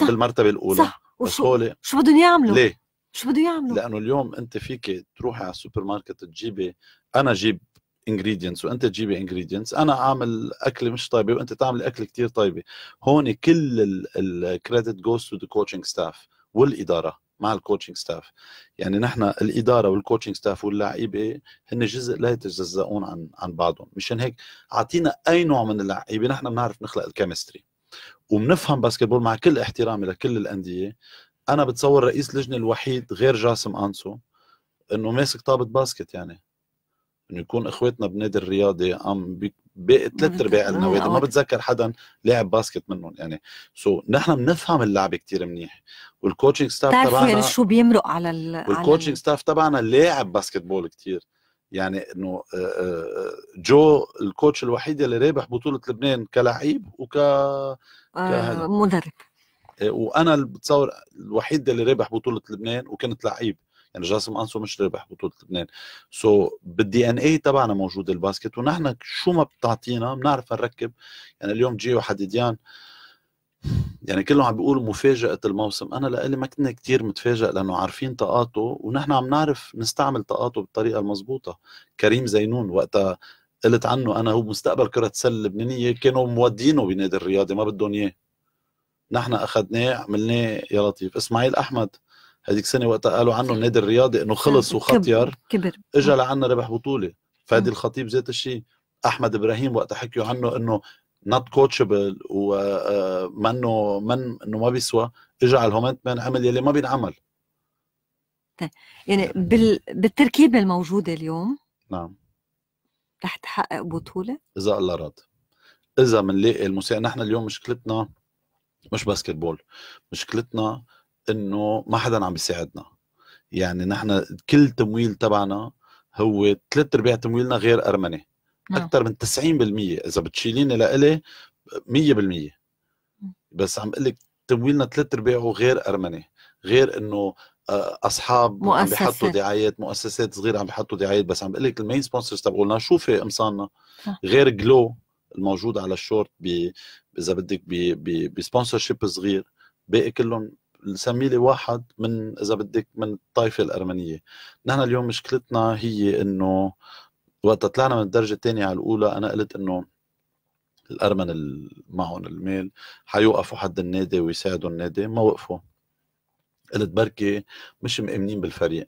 B: بالمرتبه الاولى صح بس هول شو
A: بدهم يعملوا؟ ليه؟ شو بدهم يعملوا؟
B: لانه اليوم انت فيك تروحي على السوبر ماركت تجيبي انا جيب انجريدينتس وانت تجيبي انجريدينتس انا اعمل اكله مش طيبه وانت تعملي اكل كتير طيبه هون كل الكريدت جوز تو ذا كوتشنج ستاف والاداره مع الكوتشنج ستاف يعني نحن الاداره والكوتشنج ستاف واللعيبه هن جزء لا يتجزؤون عن عن بعضهم مشان هيك اعطينا اي نوع من اللعيبه نحن بنعرف نخلق الكيمستري وبنفهم باسكتبول مع كل احترامي لكل الانديه انا بتصور رئيس اللجنه الوحيد غير جاسم انسو انه ماسك طابه باسكت يعني انه يكون اخواتنا بنادي الرياضي عم بثلاث ارباع النوادي آه، ما آه. بتذكر حدا لاعب باسكت منهم يعني سو so, نحن بنفهم اللعبه كتير منيح والكوتشنج ستاف تبعنا يعني شو
A: بيمرق على ال... والكوتشنج
B: ستاف تبعنا لاعب باسكت بول كثير يعني انه آه، جو الكوتش الوحيد اللي رابح بطوله لبنان كلعيب وك آه مدرب وانا بتصور الوحيد اللي رابح بطوله لبنان وكنت لعيب يعني جاسم انسو مش رابح بطوله لبنان سو so, بالدي ان اي تبعنا موجود الباسكت ونحن شو ما بتعطينا بنعرف نركب يعني اليوم جيو حديديان يعني كلهم عم بيقولوا مفاجأة الموسم أنا لإلي ما كنا كثير متفاجئ لأنه عارفين طاقاته ونحن عم نعرف نستعمل طاقاته بالطريقة المضبوطة كريم زينون وقتها قلت عنه أنا هو مستقبل كرة السلة اللبنانية كانوا مودينه بنادي الرياضي ما بدهم إياه نحن أخذناه عملناه يا لطيف إسماعيل أحمد هذيك السنه وقتها قالوا عنه النادي الرياضي انه خلص وخطير كبر اجى لعنا ربح بطوله فادي الخطيب ذات الشيء احمد ابراهيم وقتها حكيوا عنه انه نوت كوتشبل ومنه من انه ما بيسوى اجى على الهومنت مان عمل يلي ما بينعمل
A: يعني بال... بالتركيبه الموجوده اليوم نعم رح تحقق بطوله
B: اذا الله راد اذا بنلاقي المساعد نحن اليوم مشكلتنا مش باسكت بول مشكلتنا انه ما حدا عم بيساعدنا يعني نحن كل تمويل تبعنا هو ثلاث ارباع تمويلنا غير ارمني آه. اكثر من 90% اذا بتشيليني لإلي 100% بس عم اقول لك تمويلنا ثلاث ارباعه غير ارمني غير انه آه، اصحاب مؤسسات. عم بيحطوا دعايات مؤسسات صغيره عم بيحطوا دعايات بس عم بقول لك المين سبونسرز تبعولنا شوفي قمصاننا آه. غير جلو الموجود على الشورت اذا بدك بسبونسر شيب صغير باقي كلهم سمي لي واحد من اذا بدك من الطائفه الارمنيه نحن اليوم مشكلتنا هي انه وقت طلعنا من الدرجه الثانيه على الاولى انا قلت انه الارمن اللي معهم المال حيوقفوا حد النادي ويساعدوا النادي ما وقفوا قلت بركي مش مأمنين بالفريق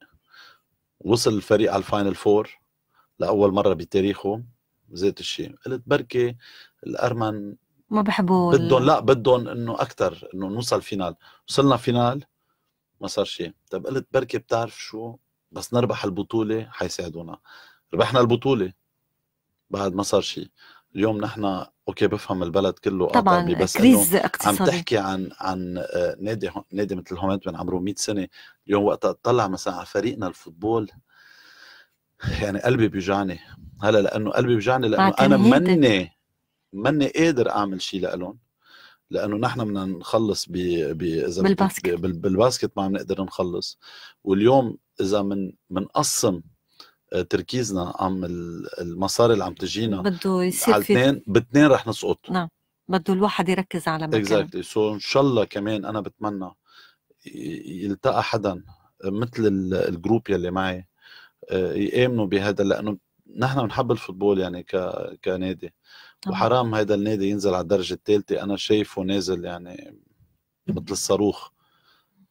B: وصل الفريق على الفاينل فور لاول مره بتاريخه ذات الشيء قلت بركي الارمن
A: ما بحبوا بدهم لا
B: بدهم انه اكثر انه نوصل فينال وصلنا فينال ما صار شيء طب قلت بركي بتعرف شو بس نربح البطوله حيساعدونا ربحنا البطوله بعد ما صار شيء اليوم نحن اوكي بفهم البلد كله طبعا بس كريز اقتصادي عم تحكي عن عن آه، نادي نادي مثل هومنت من عمره 100 سنه اليوم وقت اطلع مثلا على فريقنا الفوتبول يعني قلبي بيوجعني هلا لانه قلبي بيوجعني لانه انا مني ماني قادر اعمل شيء لهم لانه نحن بدنا نخلص ب ب اذا بالباسكت بالباسكت ما عم نقدر نخلص واليوم اذا من منقسم آه، تركيزنا عم المصاري اللي عم تجينا
A: بده يصير على اثنين
B: باثنين رح نسقط
A: نعم بده الواحد يركز على مكان اكزاكتلي
B: سو ان شاء الله كمان انا بتمنى يلتقى حدا مثل الجروب يلي معي آه، يامنوا بهذا لانه نحن بنحب الفوتبول يعني ك... كنادي وحرام هذا النادي ينزل على الدرجه الثالثه انا شايفه نازل يعني مثل الصاروخ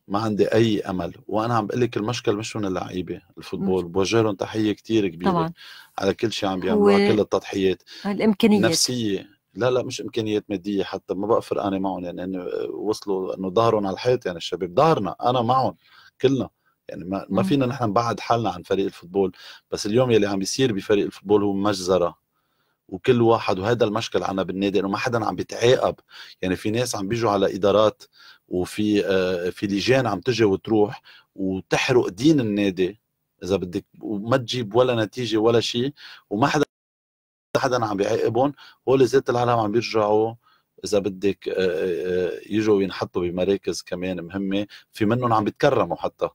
B: ما عندي اي امل وانا عم بقول لك المشكل مش من اللعيبه الفوتبول بوجه لهم تحيه كثير كبيره طبعا. على كل شيء عم بيعملوا على كل التضحيات الامكانيات نفسيه لا لا مش امكانيات ماديه حتى ما بقى فرقانه معهم يعني انه وصلوا انه ظهرهم على الحيط يعني الشباب ظهرنا انا معهم كلنا يعني ما, ما فينا نحن نبعد حالنا عن فريق الفوتبول بس اليوم يلي عم بيصير بفريق الفوتبول هو مجزره وكل واحد وهذا المشكل عنا بالنادي انه ما حدا عم بيتعاقب يعني في ناس عم بيجوا على ادارات وفي آه، في لجان عم تجي وتروح وتحرق دين النادي اذا بدك وما تجيب ولا نتيجه ولا شيء وما حدا حدا عم بيعاقبهم هول ذات العالم عم بيرجعوا اذا بدك آه، آه، يجوا ينحطوا بمراكز كمان مهمه في منهم عم بيتكرموا حتى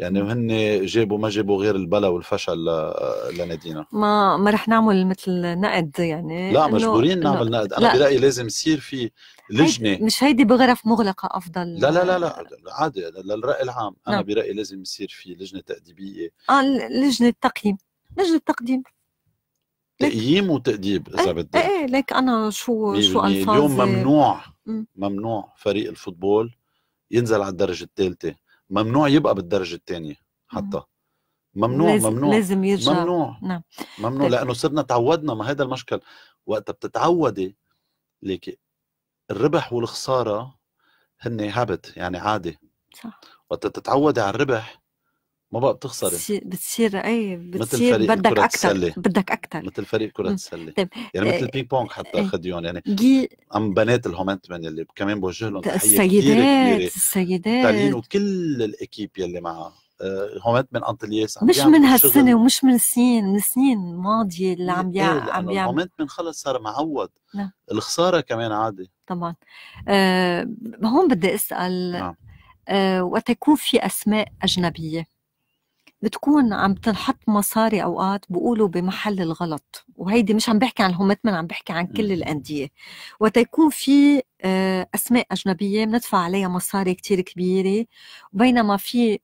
B: يعني وهن جابوا ما جابوا غير البلا والفشل لنادينا
A: ما ما رح نعمل مثل نقد يعني لا مجبورين نعمل نقد انا برايي
B: لازم يصير في لجنه
A: مش هيدي بغرف مغلقه افضل لا لا
B: لا لا عادي للراي العام انا نعم. برايي لازم يصير في لجنه تاديبيه
A: اه لجنه تقييم لجنه تقديم
B: تقييم وتأديب اذا إيه، بدك ايه
A: ايه ليك انا شو شو الفاظ اليوم ممنوع مم.
B: ممنوع فريق الفوتبول ينزل على الدرجه الثالثه ممنوع يبقى بالدرجه الثانيه حتى ممنوع لازم ممنوع لازم يرجع ممنوع
A: نعم ممنوع طيب. لانه
B: صرنا تعودنا ما هذا المشكل وقتها بتتعودي ليك الربح والخساره هن هابت يعني عاده صح وقت تتعودي على الربح ما بقى بتخسري
A: بتصير اي بتصير مثل بدك اكثر بدك
B: اكثر مثل فريق كرة السلة طيب، يعني مثل البينج آه، بونج حتى آه، اخذيهم يعني جي... ام بنات الهومنت من اللي كمان بوجه لهم تحية السيدات كبيرة
A: السيدات تعليم
B: وكل الاكيب يلي معها آه، هومنت من انطلياس مش من هالسنه
A: ومش من سنين من سنين ماضيه اللي عم إيه؟ عم يعمل هومنت
B: من خلص صار معود لا. نعم. الخساره كمان عادي
A: طبعا آه هون بدي اسال نعم. آه وقت يكون في اسماء اجنبيه بتكون عم تنحط مصاري اوقات بقولوا بمحل الغلط وهيدي مش عم بحكي عن الهومتمن عم بحكي عن كل الانديه وتكون في آه، اسماء اجنبيه بندفع عليها مصاري كتير كبيره بينما في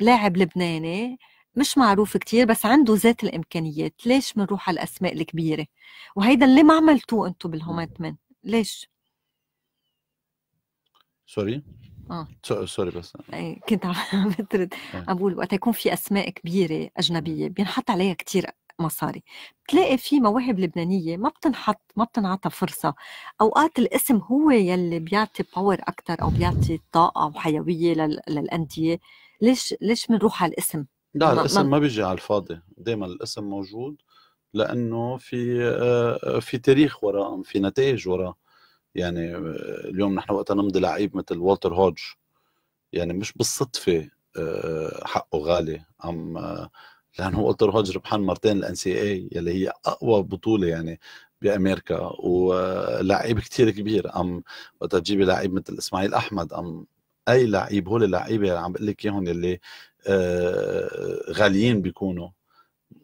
A: لاعب لبناني مش معروف كتير بس عنده ذات الامكانيات ليش بنروح على الاسماء الكبيره وهيدا اللي ما عملتوه انتم بالهومتمن ليش
B: سوري اه سوري بس
A: ايه كنت عم بترد عم آه. بقول وقت يكون في اسماء كبيره اجنبيه بينحط عليها كثير مصاري بتلاقي في مواهب لبنانية ما بتنحط ما بتنعطى فرصة أوقات الاسم هو يلي بيعطي باور اكثر أو بيعطي طاقة وحيوية للأندية ليش ليش بنروح على الاسم لا ما الاسم ما, ما
B: بيجي على الفاضي دائما الاسم موجود لأنه في آه، في تاريخ وراء في نتائج وراء يعني آه، اليوم نحن وقت نمضي لعيب مثل والتر هودج يعني مش بالصدفه آه، حقه غالي أم آه، لانه والتر هودج ربحان مرتين الان سي اي يلي هي اقوى بطوله يعني بامريكا ولعيب كتير كبير أم وقت تجيبي لعيب مثل اسماعيل احمد أم اي لعيب هول اللعيبه اللي عم بقول لك اياهم يلي غاليين بيكونوا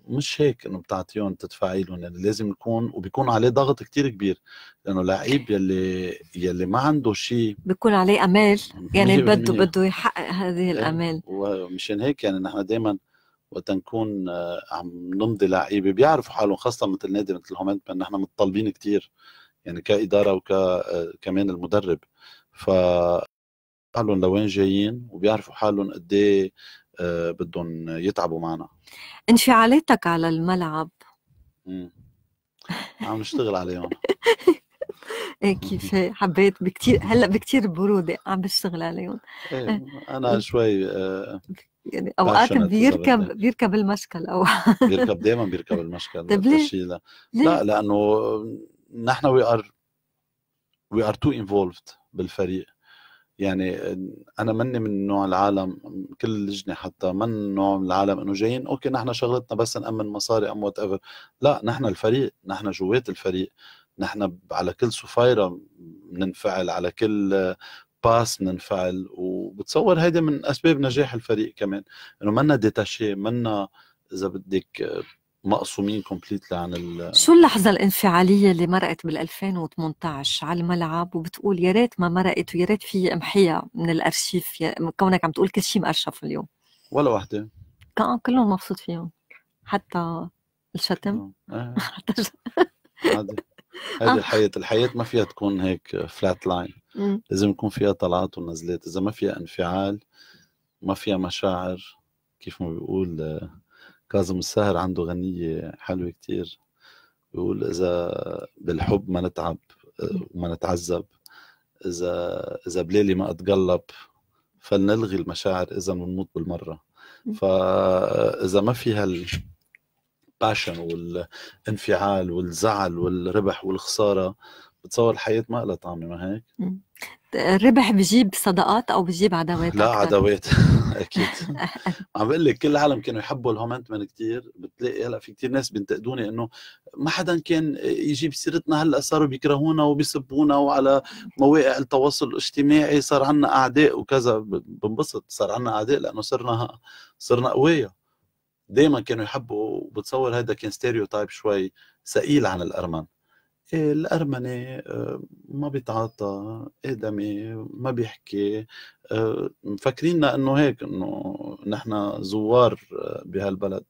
B: مش هيك انه بتعطيهم تدفعي لهم يعني لازم يكون وبيكون عليه ضغط كتير كبير لانه لعيب يلي يلي ما عنده شيء
A: بيكون عليه امال يعني بده بده يحقق هذه إيه، الامال
B: ومشان هيك يعني نحن دائما وقت نكون آه، عم نمضي لعيبه بيعرفوا حالهم خاصه مثل نادي مثل بان نحن متطلبين كتير يعني كاداره وك آه، كمان المدرب ف حالهم لوين جايين وبيعرفوا حالهم قد ايه آه، بدهم يتعبوا معنا
A: انفعالاتك على الملعب
B: مم. عم نشتغل عليهم
A: ايه كيف حبيت بكتير هلا بكتير برودة عم بشتغل عليهم
B: ايه انا آه. شوي آه، يعني اوقات بيركب
A: بيركب المشكل او بيركب
B: دائما بيركب المشكل طيب ليه؟ لا لانه نحن وي ار وي ار تو انفولفد بالفريق يعني انا مني من نوع العالم كل اللجنه حتى من نوع العالم انه جايين اوكي نحن شغلتنا بس نامن مصاري ام وات ايفر لا نحن الفريق نحن جوات الفريق نحن على كل صفيره بننفعل على كل باس بننفعل وبتصور هيدي من اسباب نجاح الفريق كمان انه منا ديتاشي منا اذا بدك مقصومين كومبليتلي عن ال شو
A: اللحظه الانفعاليه اللي مرقت بال 2018 على الملعب وبتقول يا ريت ما مرقت ويا ريت في امحيها من الارشيف كونك عم تقول كل شيء مقرشف اليوم ولا وحده كان كلهم مبسوط فيهم حتى الشتم آه. حتى
B: عادي هذه آه. الحياة الحياة ما فيها تكون هيك فلات لاين لازم يكون فيها طلعات ونزلات إذا ما فيها انفعال ما فيها مشاعر كيف ما بيقول آه، كاظم الساهر عنده غنية حلوة كتير بيقول إذا بالحب ما نتعب آه، وما نتعذب إذا إذا بليلي ما أتقلب فلنلغي المشاعر إذا بنموت بالمرة فإذا ما في الباشن والانفعال والزعل والربح والخسارة بتصور الحياه ما لها طعمه ما هيك؟
A: الربح بجيب صدقات او بجيب عداوات لا أكثر. اكيد
B: عم بقول لك كل العالم كانوا يحبوا الهومنت من كثير بتلاقي هلا في كثير ناس بينتقدوني انه ما حدا كان يجيب سيرتنا هلا صاروا بيكرهونا وبيسبونا وعلى مواقع التواصل الاجتماعي صار عنا اعداء وكذا بنبسط صار عنا اعداء لانه صرنا صرنا قوية دائما كانوا يحبوا وبتصور هذا كان ستيريو تايب شوي ثقيل عن الارمن الأرمني آه، ما بيتعاطى آدمي ما بيحكي آه، مفكريننا انه هيك انه نحن زوار آه، بهالبلد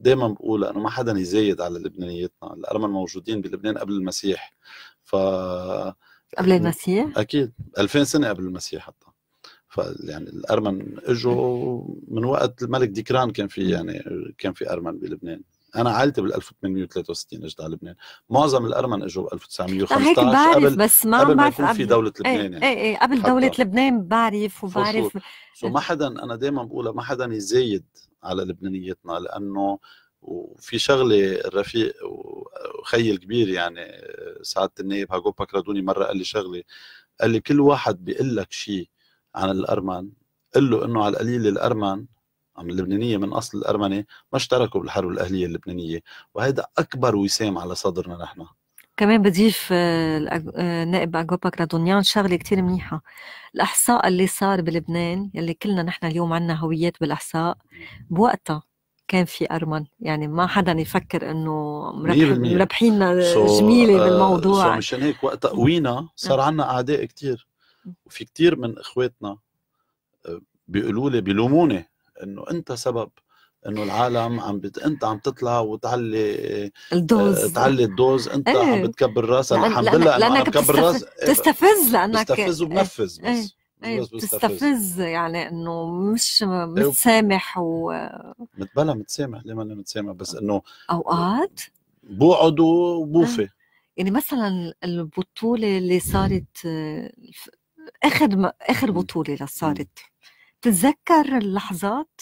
B: دائما بقول انه ما حدا يزايد على لبنانيتنا الارمن موجودين بلبنان قبل المسيح ف
A: قبل المسيح
B: اكيد 2000 سنه قبل المسيح حتى فيعني الارمن اجوا من وقت الملك ديكران كان في يعني كان في ارمن بلبنان انا عائلتي بال 1863 اجت على لبنان معظم الارمن اجوا ب 1915 قبل بس ما قبل ما يكون في دوله إيه، لبنان يعني ايه
A: ايه قبل دوله لبنان بعرف وبعرف
B: سو إيه. ما حدا انا دائما بقولها ما حدا يزايد على لبنانيتنا لانه وفي شغله الرفيق وخي الكبير يعني سعاده النائب هاجو بكرادوني مره قال لي شغله قال لي كل واحد بيقول لك شيء عن الارمن قل له انه على القليل الارمن اللبنانيه من اصل الارمني ما اشتركوا بالحرب الاهليه اللبنانيه وهذا اكبر وسام على صدرنا نحن
A: كمان بضيف النائب آه، آه، اغوبا كرادونيان شغله كثير منيحه الاحصاء اللي صار بلبنان يلي كلنا نحن اليوم عنا هويات بالاحصاء بوقتها كان في ارمن يعني ما حدا يفكر انه مربحين جميله so, آه، بالموضوع سو so مشان
B: هيك وقت قوينا صار عنا اعداء كثير وفي كثير من اخواتنا بيقولوا لي بيلوموني انه انت سبب انه العالم عم بت... انت عم تطلع وتعلي الدوز آه، تعلي الدوز انت ايه. عم بتكبر راسك لأن... الحمد لله لأنك... إيه، لانك بتستف... راس تستفز
A: لانك إيه. بتستفز وبنفذ ايه. بس ايه. بس يعني انه مش متسامح إيه. و
B: متبلى متسامح ليه ماني متسامح بس انه اوقات بوعد آه. وبوفي ايه.
A: يعني مثلا البطوله اللي صارت اخر اخر بطوله اللي صارت بتتذكر اللحظات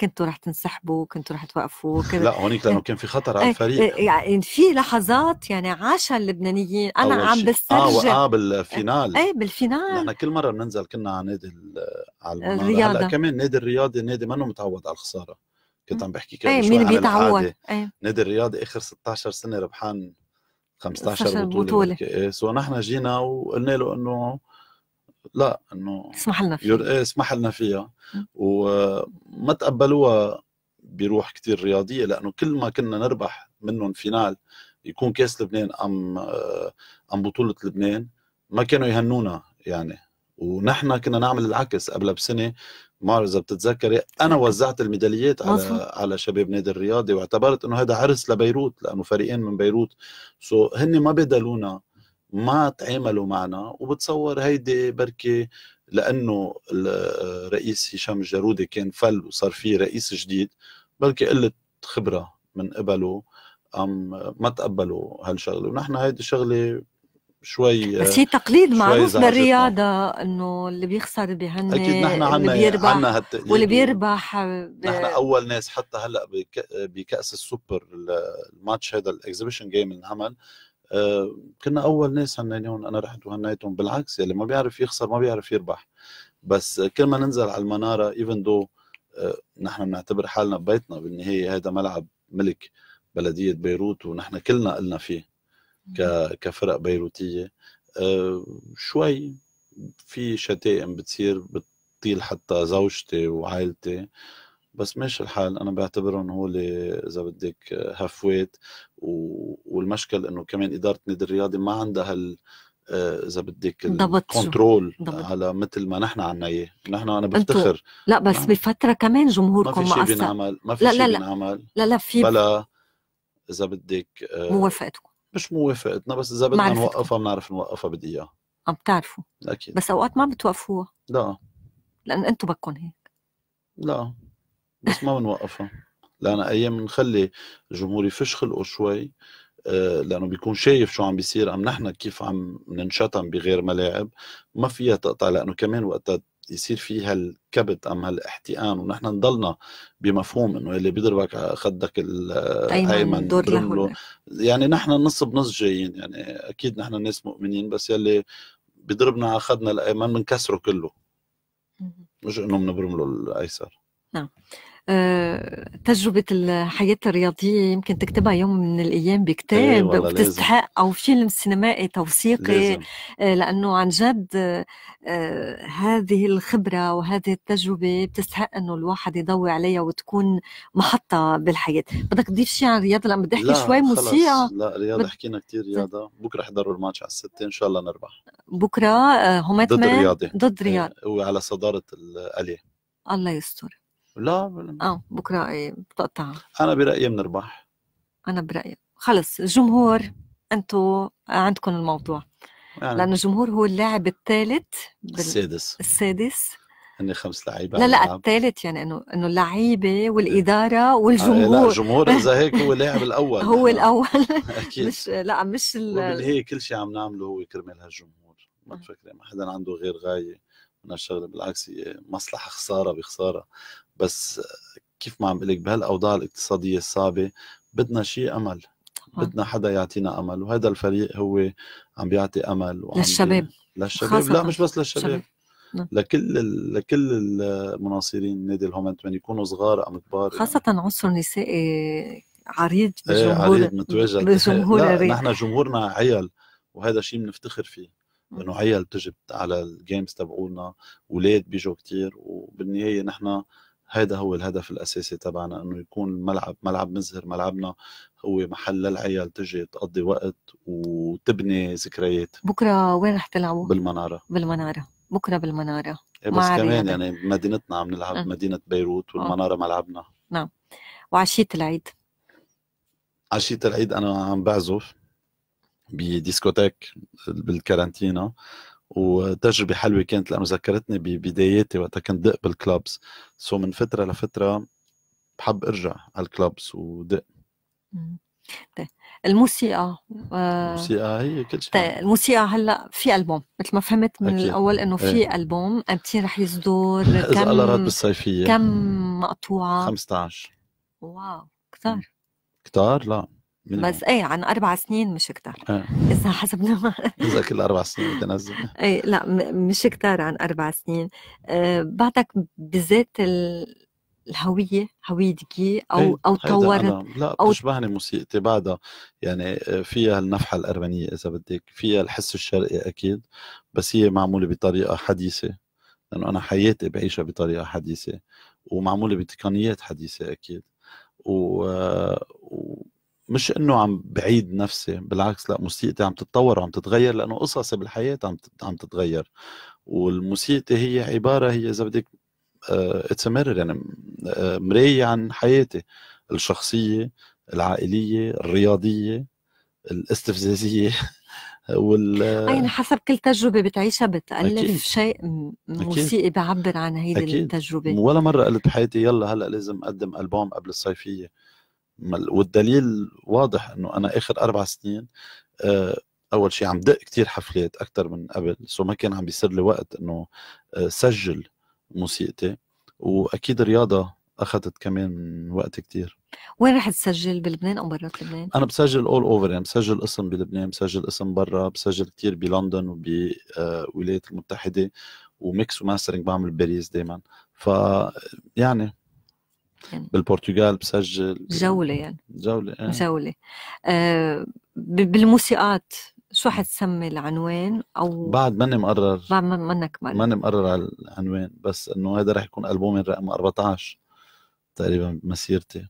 A: كنتوا رح تنسحبوا كنتوا رح توقفوا كنت... لا
B: هونيك لانه إيه، كان في خطر على إيه، الفريق إيه،
A: يعني في لحظات يعني عاشها اللبنانيين انا عم آه، بسترجع اه, آه بالفينال ايه بالفينال نحن
B: كل مره بننزل كنا على نادي على الرياضه هلا كمان نادي الرياضي نادي منه متعود على الخساره كنت عم بحكي كذا مين بيتعود نادي الرياضي اخر 16 سنه ربحان 15 بطوله, بطولة. سو نحن جينا وقلنا له انه لا انه اسمح لنا فيها ايه اسمح لنا فيها وما تقبلوها بروح كتير رياضيه لانه كل ما كنا نربح منهم فينال يكون كاس لبنان ام آه، ام بطوله لبنان ما كانوا يهنونا يعني ونحن كنا نعمل العكس قبلها بسنه ما بعرف اذا بتتذكري انا وزعت الميداليات على مصر. على شباب نادي الرياضي واعتبرت انه هذا عرس لبيروت لانه فريقين من بيروت سو هن ما بدلونا ما تعاملوا معنا وبتصور هيدي بركي لانه الرئيس هشام الجرودي كان فل وصار في رئيس جديد بلكي قله خبره من قبله ام ما تقبلوا هالشغله ونحن هيدي الشغله شوي بس هي
A: تقليد معروف بالرياضه انه اللي بيخسر بهن اكيد نحن عنا بيربح عنا هالتقليد واللي يعني بيربح ب...
B: نحن اول ناس حتى هلا بك... بكاس السوبر الماتش هذا الاكزيبيشن جيم اللي انعمل آه، كنا اول ناس هنيناهم انا رحت وهنيتهم بالعكس يلي ما بيعرف يخسر ما بيعرف يربح بس كل ما ننزل على المناره ايفن آه، دو نحن بنعتبر حالنا ببيتنا بالنهايه هذا ملعب ملك بلديه بيروت ونحن كلنا قلنا فيه كفرق بيروتيه آه، شوي في شتائم بتصير بتطيل حتى زوجتي وعائلتي بس ماشي الحال انا بعتبرهم هو اللي اذا بدك ويت والمشكل انه كمان اداره النادي الرياضي ما عندها هال آه، اذا بدك كنترول على مثل ما نحن عنا اياه نحن انا بفتخر لا بس نعم.
A: بفتره كمان جمهوركم ما في شيء بينعمل ما في لا شيء بينعمل
B: لا لا في بلا اذا بدك آه، موافقتكم مش موافقتنا بس اذا بدنا نوقفها بنعرف نوقفها بدي اياها عم بتعرفوا اكيد بس
A: اوقات ما بتوقفوها لا لان انتم بدكم هيك لا
B: بس ما بنوقفها لأن أيام بنخلي الجمهور يفش خلقه شوي آه، لانه بيكون شايف شو عم بيصير ام نحن كيف عم ننشتم بغير ملاعب ما فيها تقطع لانه كمان وقتها يصير في هالكبت ام هالاحتقان ونحن نضلنا بمفهوم انه اللي بيضربك خدك الايمن له يعني نحن نص بنص جايين يعني اكيد نحن ناس مؤمنين بس يلي بيضربنا على خدنا الايمن بنكسره كله مش انه بنبرم له الايسر
A: نعم آه، تجربة الحياة الرياضية يمكن تكتبها يوم من الأيام إيه، بكتاب أيوة وبتستحق أو فيلم سينمائي توثيقي آه، لأنه عن جد آه، هذه الخبرة وهذه التجربة بتستحق أنه الواحد يضوي عليها وتكون محطة بالحياة بدك تضيف شيء عن الرياضة لأن بدي أحكي شوي موسيقى لا رياضة بت...
B: حكينا كثير رياضة بكرة حضروا الماتش على الستة إن شاء الله نربح
A: بكرة هومات ضد رياضة ضد رياضة
B: إيه، وعلى صدارة الأليه
A: الله يستر لا اه بكره إيه، بتقطع
B: انا برايي بنربح
A: انا برايي خلص الجمهور انتم عندكم الموضوع يعني لانه الجمهور هو اللاعب الثالث بال... السادس السادس
B: هن خمس لعيبه لا لا
A: الثالث يعني انه انه اللعيبه إيه. والاداره آه، والجمهور لا الجمهور اذا هيك هو اللاعب الاول هو يعني. الاول اكيد مش لا مش ال...
B: هي كل شيء عم نعمله هو كرمال هالجمهور ما آه. تفكري ما حدا عنده غير غايه من الشغله بالعكس هي مصلحه خساره بخساره بس كيف ما عم بقول لك بهالاوضاع الاقتصاديه الصعبه بدنا شيء امل آه. بدنا حدا يعطينا امل وهذا الفريق هو عم بيعطي امل وعم للشباب للشباب لا مش بس للشباب نعم. لكل لكل المناصرين نادي الهومنت من يكونوا صغار ام كبار
A: خاصه يعني. عنصر نسائي عريض بجمهور ايه عريض متواجد بجمهور نحن
B: جمهورنا عيال وهذا شيء بنفتخر فيه نعم. انه عيال بتجي على الجيمز تبعونا اولاد بيجوا كثير وبالنهايه نحن هذا هو الهدف الاساسي تبعنا انه يكون الملعب ملعب مزهر ملعبنا هو محل للعيال تجي تقضي وقت وتبني ذكريات
A: بكره وين رح تلعبوا بالمناره بالمناره بكره بالمناره
B: إيه بس كمان يعني مدينتنا عم نلعب أه. مدينه بيروت أه. والمناره أه. ملعبنا
A: نعم وعشيه العيد
B: عشيه العيد انا عم بعزف بديسكوتيك بالكارانتينا وتجربه حلوه كانت لانه ذكرتني ببداياتي وقتها كنت دق بالكلابس سو من فتره لفتره بحب ارجع على الكلابس ودق
A: طيب. الموسيقى آه، الموسيقى
B: هي كل شيء طيب،
A: الموسيقى هلا في البوم مثل ما فهمت من أكيد. الاول انه في ايه. البوم امتى رح يصدر كم اذا بالصيفيه كم مقطوعه
B: 15
A: واو كثار
B: كثار لا بس
A: ايه عن اربع سنين
B: مش كتار آه. اذا حسبنا ما اذا كل اربع سنين تنزل
A: ايه لا مش كتار عن اربع سنين أه بعدك بذات الهويه هويتك او ايه او تطورت
B: لا او بتشبهني موسيقتي بعدها يعني آه، فيها النفحه الارمنيه اذا بدك فيها الحس الشرقي اكيد بس هي معموله بطريقه حديثه لانه انا حياتي بعيشها بطريقه حديثه ومعموله بتقنيات حديثه اكيد و... آه، مش انه عم بعيد نفسي بالعكس لا موسيقتي عم تتطور وعم تتغير لانه قصصي بالحياه عم عم تتغير والموسيقى هي عباره هي اذا بدك اتس آه، ميرور يعني آه، مرايه عن حياتي الشخصيه العائليه الرياضيه الاستفزازيه وال يعني
A: حسب كل تجربه بتعيشها بتالف أكيد. شيء موسيقي بعبر عن هيدي التجربه
B: ولا مره قلت بحياتي يلا هلا لازم اقدم البوم قبل الصيفيه والدليل واضح انه انا اخر اربع سنين آه، اول شيء عم دق كتير حفلات اكثر من قبل سو ما كان عم بيصير لي وقت انه آه، سجل موسيقتي واكيد الرياضه اخذت كمان وقت كتير
A: وين رح تسجل بلبنان او برا لبنان؟
B: انا بسجل اول اوفر يعني بسجل اسم بلبنان بسجل اسم برا بسجل كتير بلندن وبالولايات آه، المتحده وميكس وماسترنج بعمل باريس دائما ف يعني يعني بالبرتغال بسجل جولة يعني جولة آه. جولة
A: آه بالموسيقات شو حتسمي العنوان او بعد
B: ماني مقرر
A: بعد منك مقرر ماني
B: مقرر على العنوان بس انه هذا رح يكون البومي رقم 14 تقريبا بمسيرتي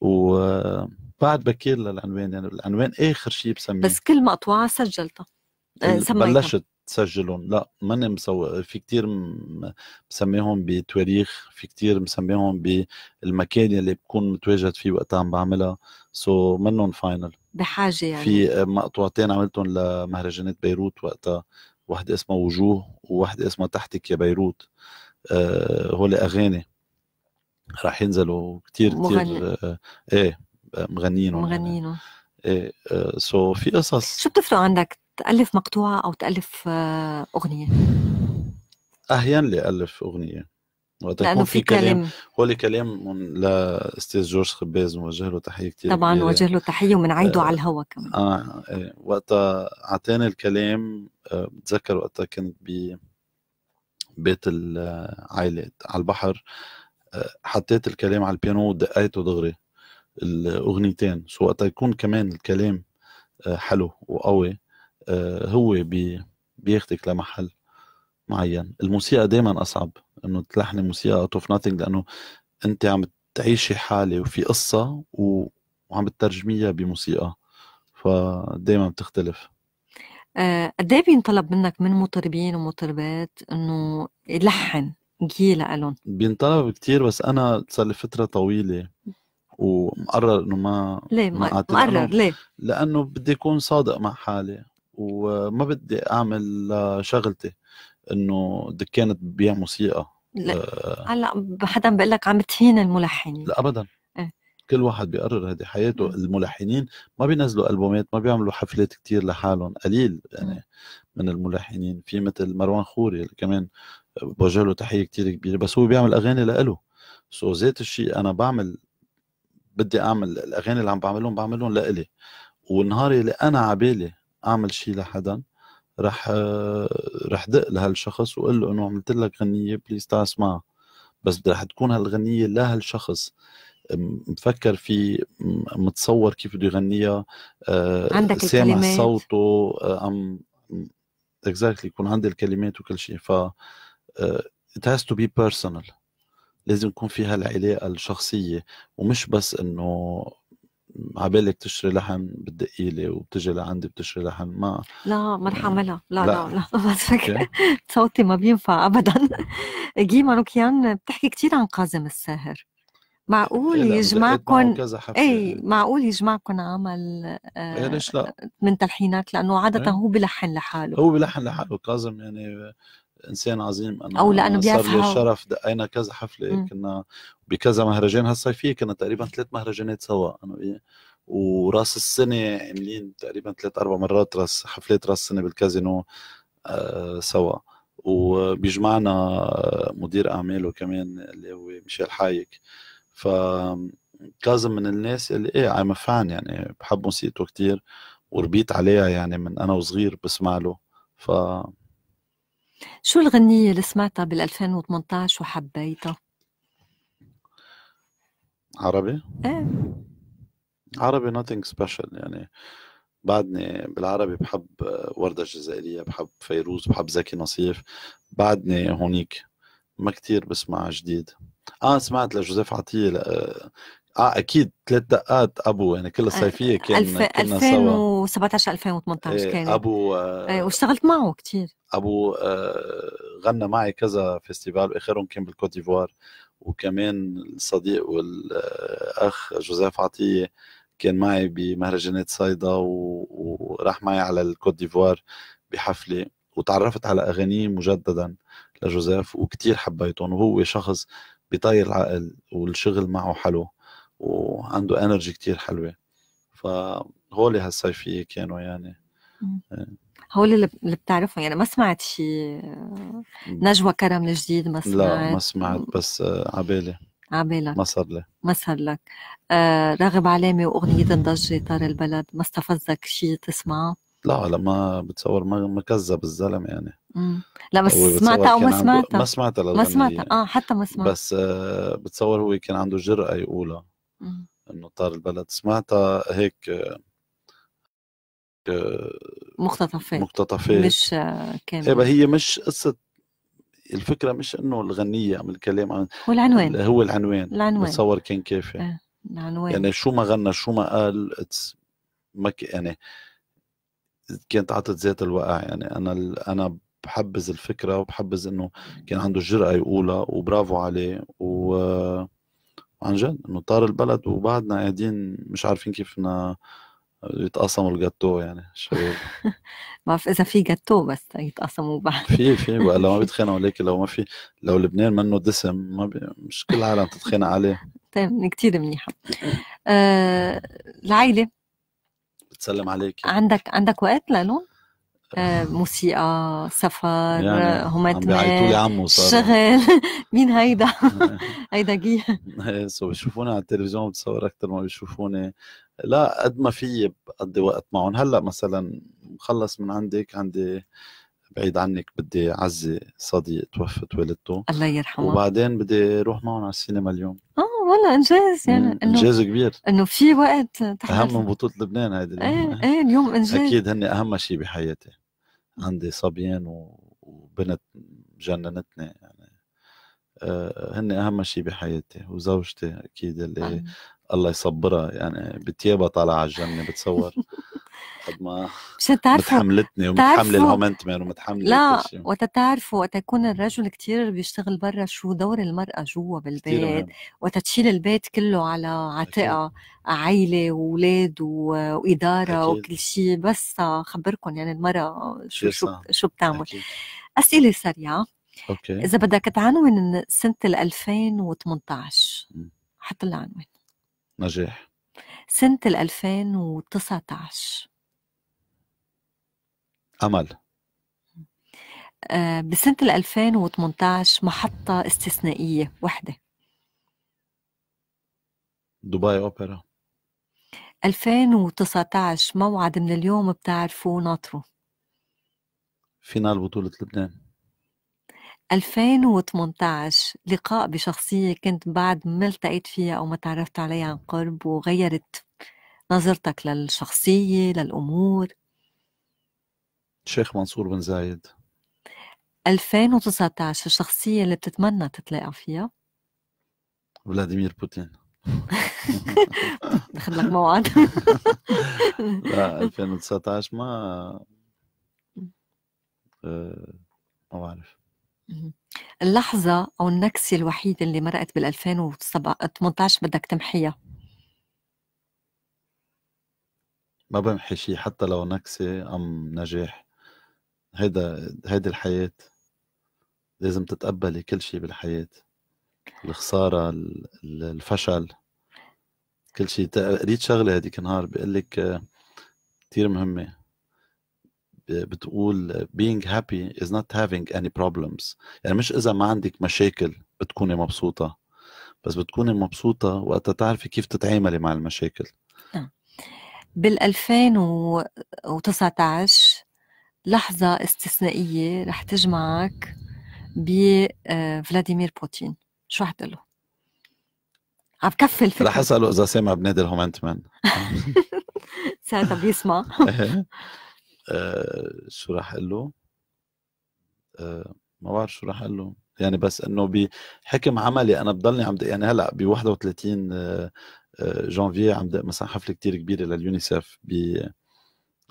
B: وبعد بكير للعنوان يعني العنوان اخر شيء بسميه بس
A: كل مقطوعه سجلتها
B: آه، سميتها بلشت تسجلهم لا ماني مسوي في كتير مسميهم بتواريخ في كتير مسميهم بالمكان اللي بكون متواجد فيه وقتها عم بعملها سو so, منهم فاينل
A: بحاجه يعني في
B: مقطوعتين عملتهم لمهرجانات بيروت وقتها وحده اسمها وجوه وواحده اسمها تحتك يا بيروت أه هول اغاني راح ينزلوا كتير مغني. كتير آه ايه مغنيين يعني. مغنيين ايه سو آه، في قصص شو
A: بتفرق عندك تألف مقطوعة أو تألف آه، أغنية؟
B: أحيانا لألف أغنية وقت يكون في كلام هو كلام لاستاذ جورج خباز نوجه له تحيه كثير طبعا نوجه له
A: تحيه ومنعيده آه على الهوا
B: كمان اه, إيه وقتها اعطاني الكلام آه بتذكر وقتها كنت ب بيت العائلة على البحر آه حطيت الكلام على البيانو ودقيته دغري الاغنيتين سو وقتها يكون كمان الكلام آه، حلو وقوي آه، هو بي بياخدك لمحل معين الموسيقى دائما اصعب انه تلحني موسيقى اوت اوف ناثينج لانه انت عم تعيشي حاله وفي قصه وعم تترجميها بموسيقى فدائما بتختلف
A: آه، قد ايه بينطلب منك من مطربين ومطربات انه يلحن جيلة لهم
B: بينطلب كتير بس انا صار لي فتره طويله ومقرر انه ما ليه ما مقرر ليه؟ لانه بدي اكون صادق مع حالي وما بدي اعمل آه، شغلتي انه دكانة بيع موسيقى آه،
A: هلا أه حدا بقول لك عم تهين الملحنين
B: لا ابدا إيه؟ كل واحد بيقرر هذه حياته م. الملحنين ما بينزلوا البومات ما بيعملوا حفلات كتير لحالهم قليل يعني م. من الملحنين في مثل مروان خوري كمان بوجه له تحيه كتير كبيره بس هو بيعمل اغاني لإله سو ذات الشيء انا بعمل بدي اعمل الاغاني اللي عم بعملهم بعملهم لإلي والنهار اللي انا عبالي اعمل شيء لحدا رح رح دق لهالشخص وقول له انه عملت لك غنيه بليز تعال اسمعها بس رح تكون هالغنيه لهالشخص مفكر في متصور كيف بده يغنيها آه، عندك سامع الكلمات. صوته آه، ام اكزاكتلي يكون عندي الكلمات وكل شيء ف ات هاز تو بي بيرسونال لازم يكون في هالعلاقه الشخصيه ومش بس انه عبالك تشتري لحم بتدقي لي وبتجي لعندي بتشتري لحم ما
A: لا ما رح يعني اعملها لا لا لا, لا. صوتي ما بينفع ابدا جي روكيان بتحكي كثير عن قازم الساهر
B: معقول إيه، يجمعكم اي
A: يعني. معقول يجمعكم عمل آه ليش لا آه، من تلحينات لانه عاده إيه. هو بلحن لحاله هو
B: بلحن لحاله كاظم يعني انسان عظيم انا او لانه بيعرف صار لي الشرف دقينا كذا حفله مم. كنا بكذا مهرجان هالصيفيه كنا تقريبا ثلاث مهرجانات سوا انا وياه وراس السنه عاملين تقريبا ثلاث اربع مرات راس حفلات راس السنه بالكازينو آه سوا وبيجمعنا مدير اعماله كمان اللي هو ميشيل حايك ف كاظم من الناس اللي ايه عم فان يعني بحب موسيقته كتير وربيت عليها يعني من انا وصغير بسمع له ف
A: شو الغنية اللي سمعتها بال 2018 وحبيتها؟ عربي؟ ايه
B: عربي nothing special يعني بعدني بالعربي بحب وردة الجزائرية بحب فيروز بحب زكي نصيف بعدني هونيك ما كتير بسمع جديد اه سمعت لجوزيف عطية اه اكيد ثلاث دقات ابو يعني كل الصيفيه آه، كان ألف... كنا 2017
A: 2018 كان ابو إيه، آه واشتغلت معه كثير
B: ابو آه غنى معي كذا فيستيفال واخرهم كان بالكوت ديفوار وكمان الصديق والاخ جوزيف عطيه كان معي بمهرجانات صيدا و... وراح معي على الكوت ديفوار بحفله وتعرفت على اغانيه مجددا لجوزيف وكتير حبيتهم وهو شخص بيطير العقل والشغل معه حلو وعنده انرجي كتير حلوه فهول هالصيفيه كانوا يعني آه.
A: هول اللي بتعرفهم يعني ما سمعت شيء نجوى كرم الجديد ما سمعت لا ما سمعت
B: بس عبالي عبالك ما صار لي
A: ما صار لك آه، راغب علامه واغنيه الضجه طار البلد ما استفزك شيء تسمعه؟
B: لا لا ما بتصور ما ما كذب الزلمه يعني
A: مم. لا بس سمعتها او ما سمعتها ما سمعتها ما سمعتها يعني. اه حتى ما سمعتها بس
B: آه، بتصور هو كان عنده جرأه يقولها انه طار البلد سمعتها هيك آه،
A: مقتطفات مقتطفات مش آه، كامل ايه
B: هي مش قصه الفكره مش انه الغنيه عم الكلام عن هو العنوان هو العنوان العنوان بتصور كان كافي اه
A: العنوان يعني
B: شو ما غنى شو ما قال ما ك... يعني كانت عطت ذات الوقع يعني انا ال... انا بحبز الفكره وبحبز انه كان عنده الجرأه يقولها وبرافو عليه و عن جد انه طار البلد إمم. وبعدنا قاعدين مش عارفين كيف بدنا يتقسموا الجاتو يعني شباب ما
A: بعرف اذا في جاتو بس يتقسموا بعد
B: في في ولا ما بيتخانقوا ليك لو ما في لو لبنان منه دسم ما بي... مش كل العالم تتخانق عليه
A: طيب كثير منيحه آه... العائله
B: بتسلم عليك يعني.
A: عندك عندك وقت لالو؟ آه، موسيقى سفر يعني هما شغل مين هيدا هيدا جي
B: سو بيشوفوني على التلفزيون بتصور اكثر ما بيشوفوني لا قد ما في بقضي وقت معهم هلا مثلا مخلص من عندك عندي بعيد عنك بدي اعزي صديق توفت والدته الله يرحمه وبعدين بدي اروح معهم على السينما اليوم
A: اه والله انجاز يعني انه انجاز كبير انه في وقت تحضر اهم من
B: بطوله لبنان هيدي ايه
A: ايه اليوم انجاز اكيد
B: هن اهم شيء بحياتي عندي صبيان وبنت جننتني يعني آه، هن اهم شيء بحياتي وزوجتي اكيد اللي الله يصبرها يعني بتيابها طالعه على الجنه بتصور قد ما
A: متحملتني ومتحمل الهومنت
B: مان يعني ومتحمل لا وقت
A: تعرفوا وقت يكون الرجل كتير بيشتغل برا شو دور المراه جوا بالبيت نعم. وقت تشيل البيت كله على عاتقها عائله واولاد واداره أكيد. وكل شيء بس خبركم يعني المراه شو شو, شو بتعمل أكيد. اسئله سريعه
B: اوكي اذا بدك
A: تعنون سنه 2018 حط العنوان نجاح سنة 2019 أمل آه، بسنة 2018 محطة استثنائية وحدة
B: دبي أوبرا
A: 2019 موعد من اليوم بتعرفوا ناطره
B: فينال بطولة لبنان
A: 2018 لقاء بشخصية كنت بعد ما التقيت فيها أو ما تعرفت عليها عن قرب وغيرت نظرتك للشخصية للأمور
B: الشيخ منصور بن زايد
A: 2019 الشخصية اللي بتتمنى تتلاقى فيها
B: فلاديمير بوتين
A: دخل لك موعد
B: لا 2019 ما آه، ما بعرف
A: اللحظة أو النكسة الوحيدة اللي مرقت بال 2018 بدك تمحيها
B: ما بمحي شيء حتى لو نكسة أم نجاح هيدا هيدي الحياة لازم تتقبلي كل شيء بالحياة الخسارة الفشل كل شيء قريت شغلة هديك النهار بقول لك كثير مهمة بتقول being happy is not having any problems يعني مش إذا ما عندك مشاكل بتكوني مبسوطة بس بتكوني مبسوطة وقتها تعرفي كيف تتعاملي مع المشاكل
A: نعم. بال 2019 لحظة استثنائية رح تجمعك بفلاديمير آه، بوتين شو رح تقول له؟
B: عم بكفي الفكرة رح اسأله إذا سامع بنادي الهومنتمان
A: ساعتها بيسمع
B: آه، شو رح أقول له؟ آه، ما بعرف شو رح أقول له يعني بس انه بحكم عملي انا بضلني عم يعني هلا ب 31 جانفي عم مثلا حفله كتير كبيره لليونيسف ب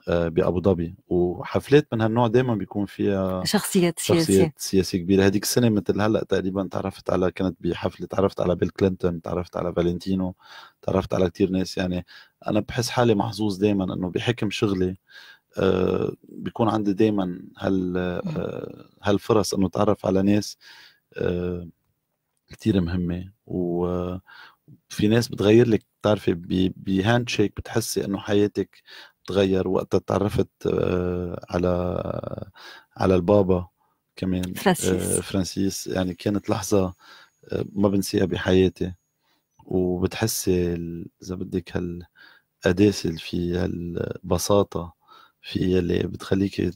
B: آه، بابو ظبي وحفلات من هالنوع دائما بيكون فيها شخصيات سياسيه شخصيات سياسيه كبيره هذيك السنه مثل هلا تقريبا تعرفت على كانت بحفله تعرفت على بيل كلينتون تعرفت على فالنتينو تعرفت على كثير ناس يعني انا بحس حالي محظوظ دائما انه بحكم شغلي آه، بيكون عندي دائما هال آه، هالفرص انه اتعرف على ناس كثير مهمه و في ناس بتغير لك بتعرفي بهاند شيك بتحسي انه حياتك تغير وقت تعرفت آه، على على البابا كمان فرانسيس آه، فرانسيس يعني كانت لحظه آه، ما بنسيها بحياتي وبتحسي اذا بدك هالقداسه اللي فيها البساطه فيها اللي بتخليك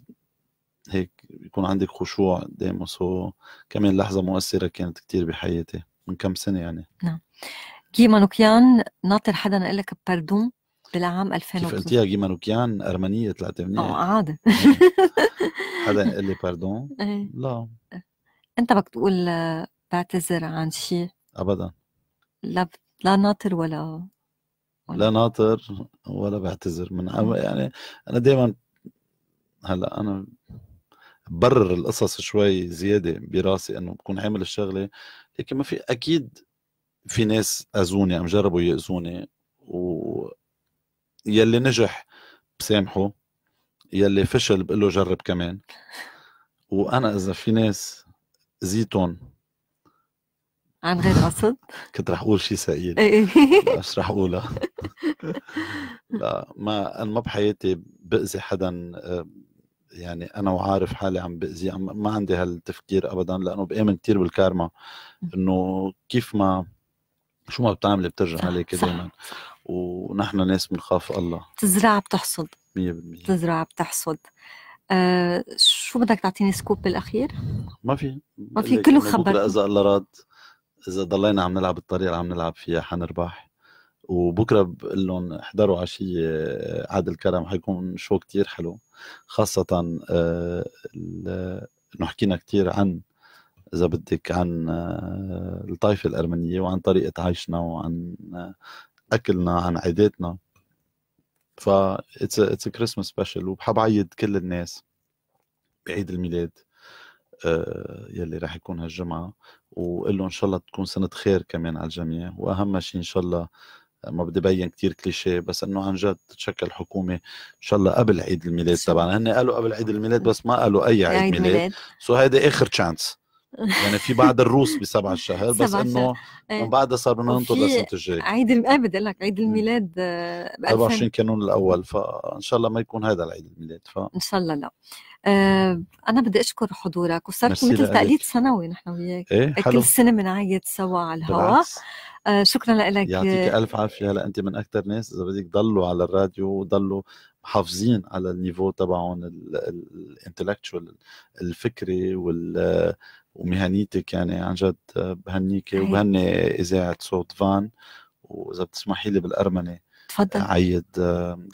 B: هيك يكون عندك خشوع دائما سو كمان لحظه مؤثره كانت كتير بحياتي من كم سنه يعني
A: نعم كيما مانوكيان ناطر حدا يقول لك باردون بالعام 2000 كيف
B: قلتيها مانوكيان ارمنيه طلعت منيح اه عادي حدا يقول لي باردون لا
A: انت بدك تقول آه، بعتذر عن شيء ابدا لا لا ناطر ولا
B: لا ناطر ولا بعتذر من إيه. يعني انا دائما هلا انا برر القصص شوي زياده براسي انه بكون عامل الشغله لكن ما في اكيد في ناس اذوني عم جربوا ياذوني و يلي نجح بسامحه يلي فشل بقول له جرب كمان وانا اذا في ناس زيتون
A: عن غير قصد
B: كنت رح اقول شيء ثقيل إيه. مش رح اقولها لا ما انا ما بحياتي باذي حدا آه، يعني انا وعارف حالي عم باذي ما عندي هالتفكير ابدا لانه بامن كثير بالكارما انه كيف ما شو ما بتعملي بترجع عليك دائما ونحن ناس بنخاف الله
A: تزرع بتحصد 100% تزرع بتحصد آه شو بدك تعطيني سكوب بالاخير؟
B: ما في ما في كله خبر اذا الله راد اذا ضلينا عم نلعب الطريقه اللي عم نلعب فيها حنربح وبكره بقول لهم احضروا عشيه عادل كرم حيكون شو كتير حلو خاصه آه انه حكينا كثير عن اذا بدك عن آه، الطائفه الارمنيه وعن طريقه عيشنا وعن آه، اكلنا عن عيداتنا ف اتس اتس كريسمس سبيشل وبحب اعيد كل الناس بعيد الميلاد آه، يلي راح يكون هالجمعه وقول له ان شاء الله تكون سنه خير كمان على الجميع واهم شيء ان شاء الله ما بدي بين كثير كليشيه بس انه عن جد تشكل حكومه ان شاء الله قبل عيد الميلاد تبعنا هن قالوا قبل عيد الميلاد بس ما قالوا اي عيد, عيد ميلاد سو هيدا اخر تشانس يعني في بعض الروس بسبع شهر بس انه آه. من بعدها صار بدنا ننطر للسنه الجايه عيد
A: الم... بدي لك عيد الميلاد آه، ب 24
B: كانون الاول فان شاء الله ما يكون هذا العيد الميلاد ف... ان
A: شاء الله لا آه انا بدي اشكر حضورك وصارت مثل تقليد سنوي نحن وياك إيه؟ كل سنه بنعيد سوا على الهواء آه شكرا لك يعطيك
B: الف عافيه هلا انت من اكثر ناس اذا بدك ضلوا على الراديو وضلوا محافظين على النيفو تبعهم الانتلكتشوال الفكري وال ومهنيتك يعني عن جد بهنيك وبهني اذاعه صوت فان واذا بتسمحي لي بالارمنه تفضل عيد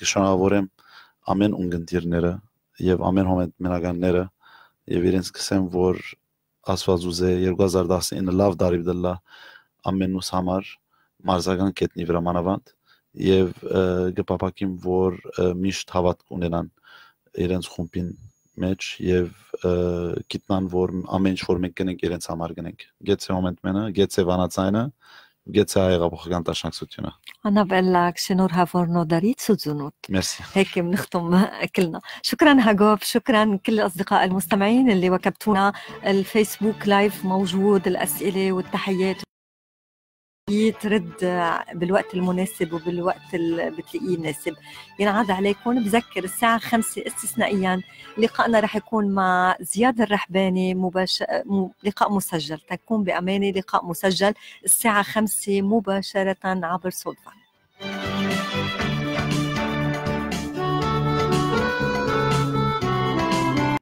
B: جشن افورم امين اونجنتير نرا եւ ամեն հոմենտմենականները եւ իրենց կսեմ որ աստվածուզ է 2019-ը լավ դարիվ դլա ամենուս համար մարզական կետնի վրա մանավանդ եւ գպապակին որ միշտ հավատք ունենան իրենց խումբին մեջ եւ գիտնան որ ամեն ինչ որ մենք գնենք իրենց համար գնենք գեցե գեցե վանացայինը գեցե տաշնակցությունը
A: انا بقول لك شنورها نوداريت سوزونوت ميرسي هيك بنختم كلنا شكرا هاجوب شكرا كل الاصدقاء المستمعين اللي وكبتونا الفيسبوك لايف موجود الاسئله والتحيات ترد بالوقت المناسب وبالوقت اللي بتلاقيه مناسب ينعاد عليكم بذكر الساعة خمسة استثنائيا لقاءنا رح يكون مع زياد الرحباني مباشر م... لقاء مسجل تكون بأمانة لقاء مسجل الساعة خمسة مباشرة عبر صوت